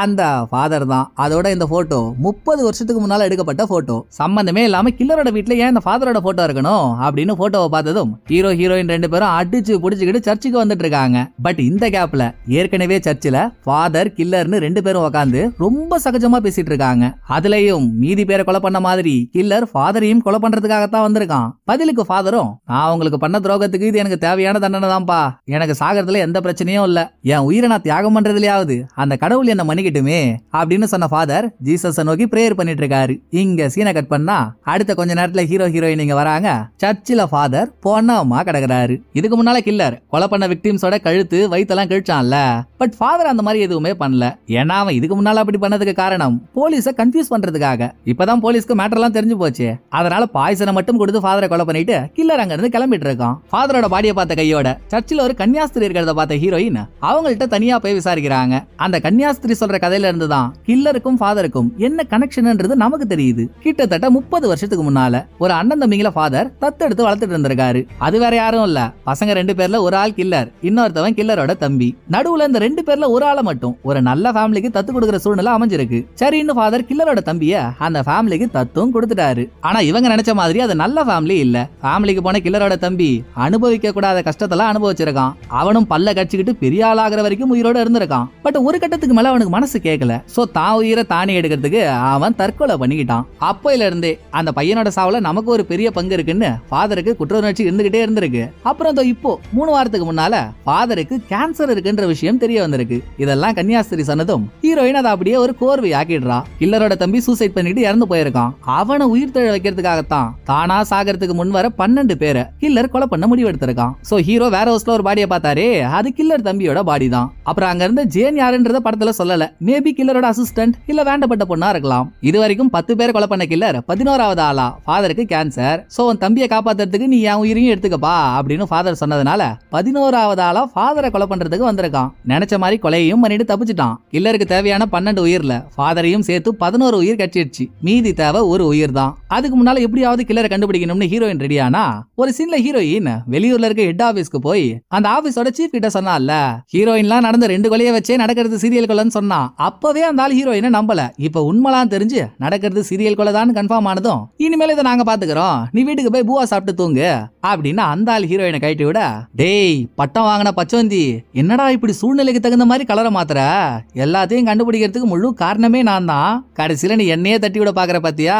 அந்த ஃபாதர் தான் அதோட இந்த ஃபோட்டோ முப்பது வருஷத்துக்கு முன்னால் எடுக்கப்பட்ட ஃபோட்டோ சம்மந்தமே இல்லாமல் கில்லரோட வீட்டுல ஏன் இந்த ஃபாதரோட ஃபோட்டோ இருக்கணும் அப்படின்னு ஃபோட்டோவை பார்த்ததும் ஹீரோ ஹீரோயின் ரெண்டு பேரும் அடிச்சு பிடிச்சிக்கிட்டு சர்ச்சுக்கு வந்துட்டு இருக்காங்க பட் இந்த கேப்பில் ஏற்கனவே சர்ச்சில் ஃபாதர் கில்லர்னு ரெண்டு பேரும் உட்காந்து ரொம்ப சகஜமா பேசிட்டு இருக்காங்க அதுலயும் மீதி பேரை கொலை பண்ண மாதிரி கில்லர் ஃபாதரையும் கொலை பண்றதுக்காகத்தான் வந்திருக்கான் பதிலுக்கு ஃபாதரும் நான் உங்களுக்கு பண்ண துரோகத்துக்கு இது எனக்கு தேவையான தண்டனை தான்ப்பா எனக்கு சாகிறதுல எந்த பிரச்சனையும் இல்லை என் உயிரை நான் தியாகம் பண்றதுலயாவது அந்த கடவுள் என்னை மன்னிக்கட்டுமே அப்படின்னு சொன்ன ஃபாதர் ஜீசஸை நோக்கி ப்ரேயர் பண்ணிட்டு இருக்காரு இங்க சீனை கட் பண்ணா அடுத்த கொஞ்ச நேரத்துல ஹீரோ ஹீரோயின் இங்க வராங்க சர்ச்சில் ஃபாதர் பொண்ணாவமா கிடக்குறாரு இதுக்கு முன்னால கில்லர் கொலை பண்ண விக்டிம்ஸோட கழுத்து வயிற்றெல்லாம் கழிச்சான்ல பட் ஃபாதர் அந்த மாதிரி எதுவுமே பண்ணல ஏன்னா அவன் இதுக்கு முன்னால அப்படி பண்ணதுக்கு காரணம் போலீஸை கன்ஃபியூஸ் பண்றதுக்காக இப்பதான் போலீஸ்க்கு மேட்டர்லாம் தெரிஞ்சு போச்சு அதனால பாய்சனை மட்டும் கொடுத்து ஃபாதரை கொலை பண்ணிட்டு கில்லர் அங்க இருந்து கிளம்பிட்டு இருக்கான் ஃபாதரோட பாடியை பார்த்த கையோட சர்ச்சில் ஒரு கன்னியாஸ்திரி இருக்கிறத பார்த்த ஹீரோயின் அவங்கள்ட்ட தனியா போய் விசாரிக்கிறாங்க அந்த கன்னியாஸ்திரி சொல்ற கதையில இருந்து தான் கில்லருக்கும் மதருக்கும் ஃபாதருக்கும் என்ன கனெக்ஷன்ன்றது நமக்கு தெரியுது கிட்டத்தட்ட முப்பது வருஷத்துக்கு முன்னால ஒரு அண்ணன் தம்பிங்கள ஃபாதர் தத்தெடுத்து வளர்த்துட்டு இருந்திருக்காரு அது வேற யாரும் இல்ல பசங்க ரெண்டு பேர்ல ஒரு ஆள் கில்லர் இன்னொருத்தவன் கில்லரோட தம்பி நடுவுல இந்த ரெண்டு பேர்ல ஒரு ஆளை மட்டும் ஒரு நல்ல ஃபேமிலிக்கு தத்து கொடுக்குற சூழ்நிலை அமைஞ்சிருக்கு சரின்னு ஃபாதர் கில்லரோட தம்பிய அந்த ஃபேமிலிக்கு தத்துவம் கொடுத்துட்டாரு ஆனா இவங்க நினைச்ச மாதிரி அது நல்ல ஃபேமிலி இல்ல ஃபேமிலிக்கு போன கில்லரோட தம்பி அனுபவிக்க கூடாத கஷ்டத்தெல்லாம் அனுபவிச்சிருக்கான் அவனும் பல்ல கடிச்சுக்கிட்டு பெரிய ஆளாகிற வரைக்கும் உயிரோட இருந்திருக்கான் பட் ஒரு கட்டத்துக்கு மேல அவனுக்கு மனசு கேட்கல சோ தான் உயிரை தானே எடுக்கிறதுக்கு அவன் தற்கொலை பண்ணிக்கிட்டான் அப்பையில இருந்தே அந்த பையனோட சாவுல நமக்கு ஒரு பெரிய பங்கு இருக்குன்னு ஃபாதருக்கு குற்ற உணர்ச்சி இருந்துகிட்டே இருந்திருக்கு அப்புறம் இப்போ மூணு வாரத்துக்கு முன்னால ஃபாதருக்கு கேன்சர் இருக்குன்ற விஷயம் தெரிய வந்திருக்கு இதெல்லாம் கன்னியாஸ்திரி சொன்னதும் ஹீரோயின் அதை அப்படியே ஒரு கோர்வை ஆக்கிடுறா கில்லரோட தம்பி சூசைட் பண்ணிட்டு இறந்து போயிருக்கான் அவனை உயிர் தழ வைக்கிறதுக்காகத்தான் தானா சாகிறதுக்கு முன் வர பன்னெண்டு பேரை கில்லர் கொலை பண்ண முடிவெடுத்திருக்கான் சோ ஹீரோ வேற ஹவுஸ்ல ஒரு பாடியை பார்த்தாரே அது கில்லர் தம்பியோட பாடி தான் அப்புறம் அங்க இருந்த ஜேன் யாருன்றத படத்துல சொல்லல மேபி கில்லரோட அசிஸ்டன்ட் இல்ல வேண்டப்பட்ட பொண்ணா இருக்கலாம் இது வரைக்கும் பத்து பேர் கொலை பண்ண கில்லர் பதினோராவது ஆளா ஃபாதருக்கு கேன்சர் சோ உன் தம்பியை காப்பாத்துறதுக்கு நீ என் உயிரையும் எடுத்துக்கப்பா அப்படின்னு ஃபாதர் சொன்னதுனால பதினோராவது ஆளா ஃபாதரை கொலை பண்றதுக்கு வந்திருக்கான் நினைச்ச மாதிரி கொலையையும் பண்ணிட்டு தப்பிச்சிட்டான் கில்லருக்கு தேவையான பன்னெண்டு உயிர்ல ஃபாதரையும் சேர்த்து பதினோரு உயிர் கட்சிடுச்சு மீதி தேவை ஒரு உயிர் தான் அதுக்கு முன்னால எப்படியாவது கில்லரை கண்டுபிடிக்கணும்னு ஹீரோயின் ரெடியானா ஒரு சின்ன ஹீரோயின் வெளியூர்ல இருக்க ஹெட் ஆபீஸ்க்கு போய் அந்த ஆபீஸோட சீஃப் கிட்ட சொன்னால ஹீரோயின்லாம் நடந்த ரெண்டு கொலையை வச்சே நடக்கிறது சீரியல் கொலைன்னு சொன்னா அப்பவே அந்த ஆள் ஹீரோயினை நம்பல இப்ப உண்மைலாம் தெரிஞ்சு நடக்கிறது சீரியல் கொலை தான் கன்ஃபார்ம் ஆனதும் இனிமேல் இதை நாங்க பாத்துக்கிறோம் நீ வீட்டுக்கு போய் பூவா சாப்பிட்டு தூங்கு அப்படின்னு அந்த ஆள் ஹீரோயினை கைட்டு விட டேய் பட்டம் வாங்கின பச்சோந்தி என்னடா இப்படி சூழ்நிலைக்கு தகுந்த மாதிரி கலரை மாத்துற எல்லாத்தையும் கண்டுபிடிக்கிறதுக்கு முழு காரணமே நான் தான் கடைசியில நீ என்னையே தட்டி விட பாக்குற பாத்தியா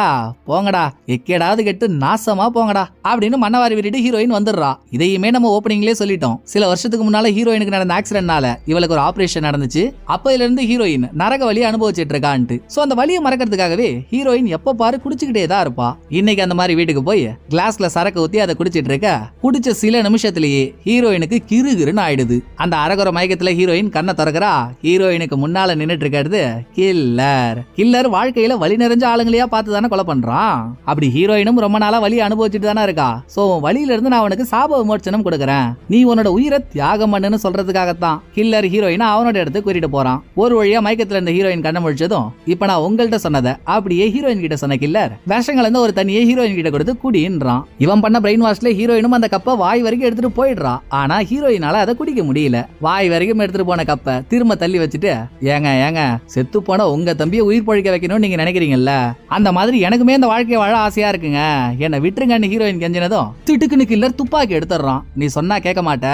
போங்கடா எக்கேடாவது கெட்டு நாசமா போங்கடா அப்படின்னு மன்னவாரி வீட்டு ஹீரோயின் வந்துடுறா இதையுமே நம்ம ஓப்பனிங்லேயே சொல்லிட்டோம் சில வருஷத்துக்கு முன்னால ஹீரோயினுக்கு நடந்த ஆக்சிடென்ட்னால இவளுக்கு ஒரு ஆபரேஷன் நடந்துச்சு அப்ப இருந்து ஹீரோயின் நரக வழி அனுபவிச்சிட்டு இருக்கான்ட்டு ஸோ அந்த வழியை மறக்கிறதுக்காகவே ஹீரோயின் எப்போ பாரு குடிச்சுக்கிட்டே தான் இருப்பா இன்னைக்கு அந்த மாதிரி வீட்டுக்கு போய் கிளாஸ்ல சரக்கு ஊற்றி அதை குடிச்சிட்டு இருக்க குடிச்ச சில நிமிஷத்திலேயே ஹீரோயினுக்கு கிருகிருன்னு ஆயிடுது அந்த அரகுற மயக்கத்துல ஹீரோயின் கண்ணை திறக்கிறா ஹீரோயினுக்கு முன்னால நின்றுட்டு இருக்கிறது கில்லர் கில்லர் வாழ்க்கையில வழி நிறைஞ்ச ஆளுங்களையா பார்த்து தானே கொலை பண்றான் அப்படி ஹீரோயினும் ரொம்ப நாளா வழி அனுபவிச்சுட்டு தானே இருக்கா ஸோ வழியில இருந்து நான் அவனுக்கு சாப விமோச்சனம் கொடுக்குறேன் நீ உன்னோட உயிரை தியாகம் பண்ணுன்னு சொல்றதுக்காகத்தான் கில்லர் ஹீரோயினை அவனோட இடத்துக்கு கூட்டிட்டு போறான் ஒரு வழியா மயக்கத்துல இந்த ஹீரோயின் கண்ணை முடிச்சது சொன்னதும் இப்ப நான் உங்கள்கிட்ட சொன்னதை அப்படியே ஹீரோயின் கிட்ட சொன்ன கில்லர் வேஷங்கள் இருந்து ஒரு தனியே ஹீரோயின் கிட்ட கொடுத்து குடின்றான் இவன் பண்ண பிரெயின் வாஷ்ல ஹீரோயினும் அந்த கப்பை வாய் வரைக்கும் எடுத்துட்டு போயிடுறான் ஆனா ஹீரோயினால அதை குடிக்க முடியல வாய் வரைக்கும் எடுத்துட்டு போன கப்பை திரும்ப தள்ளி வச்சுட்டு ஏங்க ஏங்க செத்து போன உங்க தம்பியை உயிர் பழிக்க வைக்கணும்னு நீங்க நினைக்கிறீங்கல்ல அந்த மாதிரி எனக்குமே இந்த வாழ்க்கைய வாழ ஆசையா இருக்குங்க என்ன விட்டுருங்கன்னு ஹீரோயின் கெஞ்சினதும் திட்டுக்குன்னு கில்லர் துப்பாக்கி எடுத்துடுறான் நீ சொன்னா கேட்க மாட்ட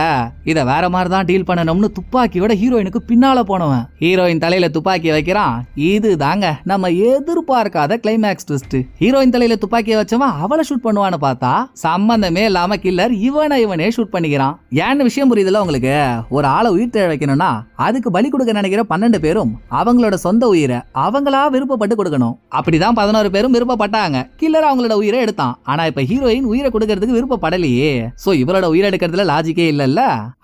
இத வேற மாதிரி தான் டீல் பண்ணணும்னு துப்பாக்கியோட ஹீரோயினுக்கு பின்னால போனவன் ஹீரோயின் தலையில துப்பாக்கி வைக்கிறான் இது தாங்க நம்ம எதிர்பார்க்காத கிளைமேக்ஸ் ட்விஸ்ட் ஹீரோயின் தலையில துப்பாக்கி வச்சவன் அவளை ஷூட் பண்ணுவான்னு பார்த்தா சம்பந்தமே இல்லாம கில்லர் இவனை இவனே ஷூட் பண்ணிக்கிறான் ஏன்னு விஷயம் புரியுதுல உங்களுக்கு ஒரு ஆளை உயிர் வைக்கணும்னா அதுக்கு பலி கொடுக்க நினைக்கிற பன்னெண்டு பேரும் அவங்களோட சொந்த உயிரை அவங்களா விருப்பப்பட்டு கொடுக்கணும் அப்படிதான் பதினோரு பேரும் விருப்பப்பட்டாங்க கில்லர் அவங்களோட உயிரை எடுத்தான் ஆனா இப்ப ஹீரோயின் உயிரை கொடுக்கறதுக்கு விருப்பப்படலையே சோ இவரோட உயிரை எடுக்கிறதுல லாஜிக்கே இல்லல்ல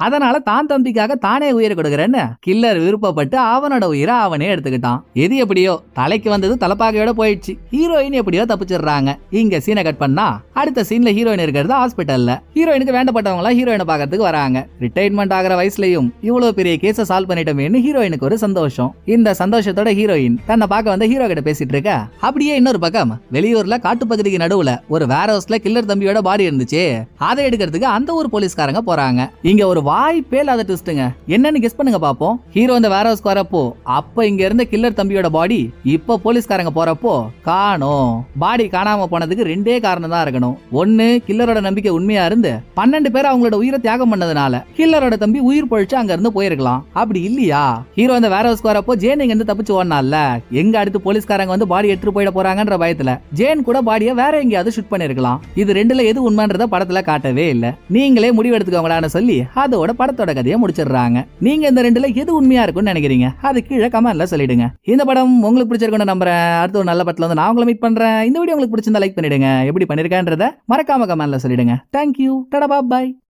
அதனால தான் தம்பிக்காக தானே உயிரை கொடுக்கறேன்னு கில்லர் விருப்பப்பட்டு அவனோட உயிரை அவனே எடுத்துக்கிட்டான் விதி எப்படியோ தலைக்கு வந்தது தலப்பாகையோட போயிடுச்சு ஹீரோயின் எப்படியோ தப்பிச்சிடுறாங்க இங்க சீனை கட் பண்ணா அடுத்த சீன்ல ஹீரோயின் இருக்கிறது ஹாஸ்பிட்டல்ல ஹீரோயினுக்கு வேண்டப்பட்டவங்களா ஹீரோயினை பாக்கிறதுக்கு வராங்க ரிட்டையர்மெண்ட் ஆகிற வயசுலயும் இவ்வளவு பெரிய கேஸ சால்வ் பண்ணிட்டோமேனு ஹீரோயினுக்கு ஒரு சந்தோஷம் இந்த சந்தோஷத்தோட ஹீரோயின் தன்னை பார்க்க வந்த ஹீரோ கிட்ட பேசிட்டு இருக்க அப்படியே இன்னொரு பக்கம் வெளியூர்ல காட்டுப்பகுதிக்கு நடுவுல ஒரு வேற ஹவுஸ்ல கில்லர் தம்பியோட பாடி இருந்துச்சு அதை எடுக்கிறதுக்கு அந்த ஊர் போலீஸ்காரங்க போறாங்க இங்க ஒரு வாய்ப்பே இல்லாத ட்விஸ்ட்டுங்க என்னன்னு கெஸ் பண்ணுங்க பாப்போம் ஹீரோ இந்த வேற ஹவுஸ்க்கு வரப்போ அப்ப இங்க இருந்த கில்லர் தம்பியோட பாண்டியோட பாடி இப்போ போலீஸ்காரங்க போறப்போ காணும் பாடி காணாம போனதுக்கு ரெண்டே காரணம் தான் இருக்கணும் ஒன்னு கில்லரோட நம்பிக்கை உண்மையா இருந்து பன்னெண்டு பேர் அவங்களோட உயிரை தியாகம் பண்ணதுனால கில்லரோட தம்பி உயிர் பொழிச்சு அங்க இருந்து போயிருக்கலாம் அப்படி இல்லையா ஹீரோ அந்த வேற ஹவுஸ்க்கு வரப்போ ஜேன் இங்க இருந்து தப்பிச்சு ஓடனால எங்க அடுத்து போலீஸ்காரங்க வந்து பாடி எடுத்துட்டு போயிட போறாங்கன்ற பயத்துல ஜேன் கூட பாடிய வேற எங்கேயாவது ஷூட் பண்ணிருக்கலாம் இது ரெண்டுல எது உண்மைன்றத படத்துல காட்டவே இல்ல நீங்களே முடிவு எடுத்துக்கோங்களான்னு சொல்லி அதோட படத்தோட கதையை முடிச்சிடுறாங்க நீங்க இந்த ரெண்டுல எது உண்மையா இருக்கும்னு நினைக்கிறீங்க அது கீழே கமெண்ட்ல சொல்லிடுங்க இந்த படம் உங்களுக்கு பிடிச்சிருக்கணும் நம்புறேன் அடுத்த ஒரு நல்ல படத்தில் வந்து நான் மீட் பண்ணுறேன் இந்த வீடியோ உங்களுக்கு பிடிச்சிருந்தா லைக் பண்ணிடுங்க எப்படி பண்ணிருக்கேன்றத மறக்காம கமெண்ட்ல சொல்லிடுங்க தேங்க்யூ டடா பாய்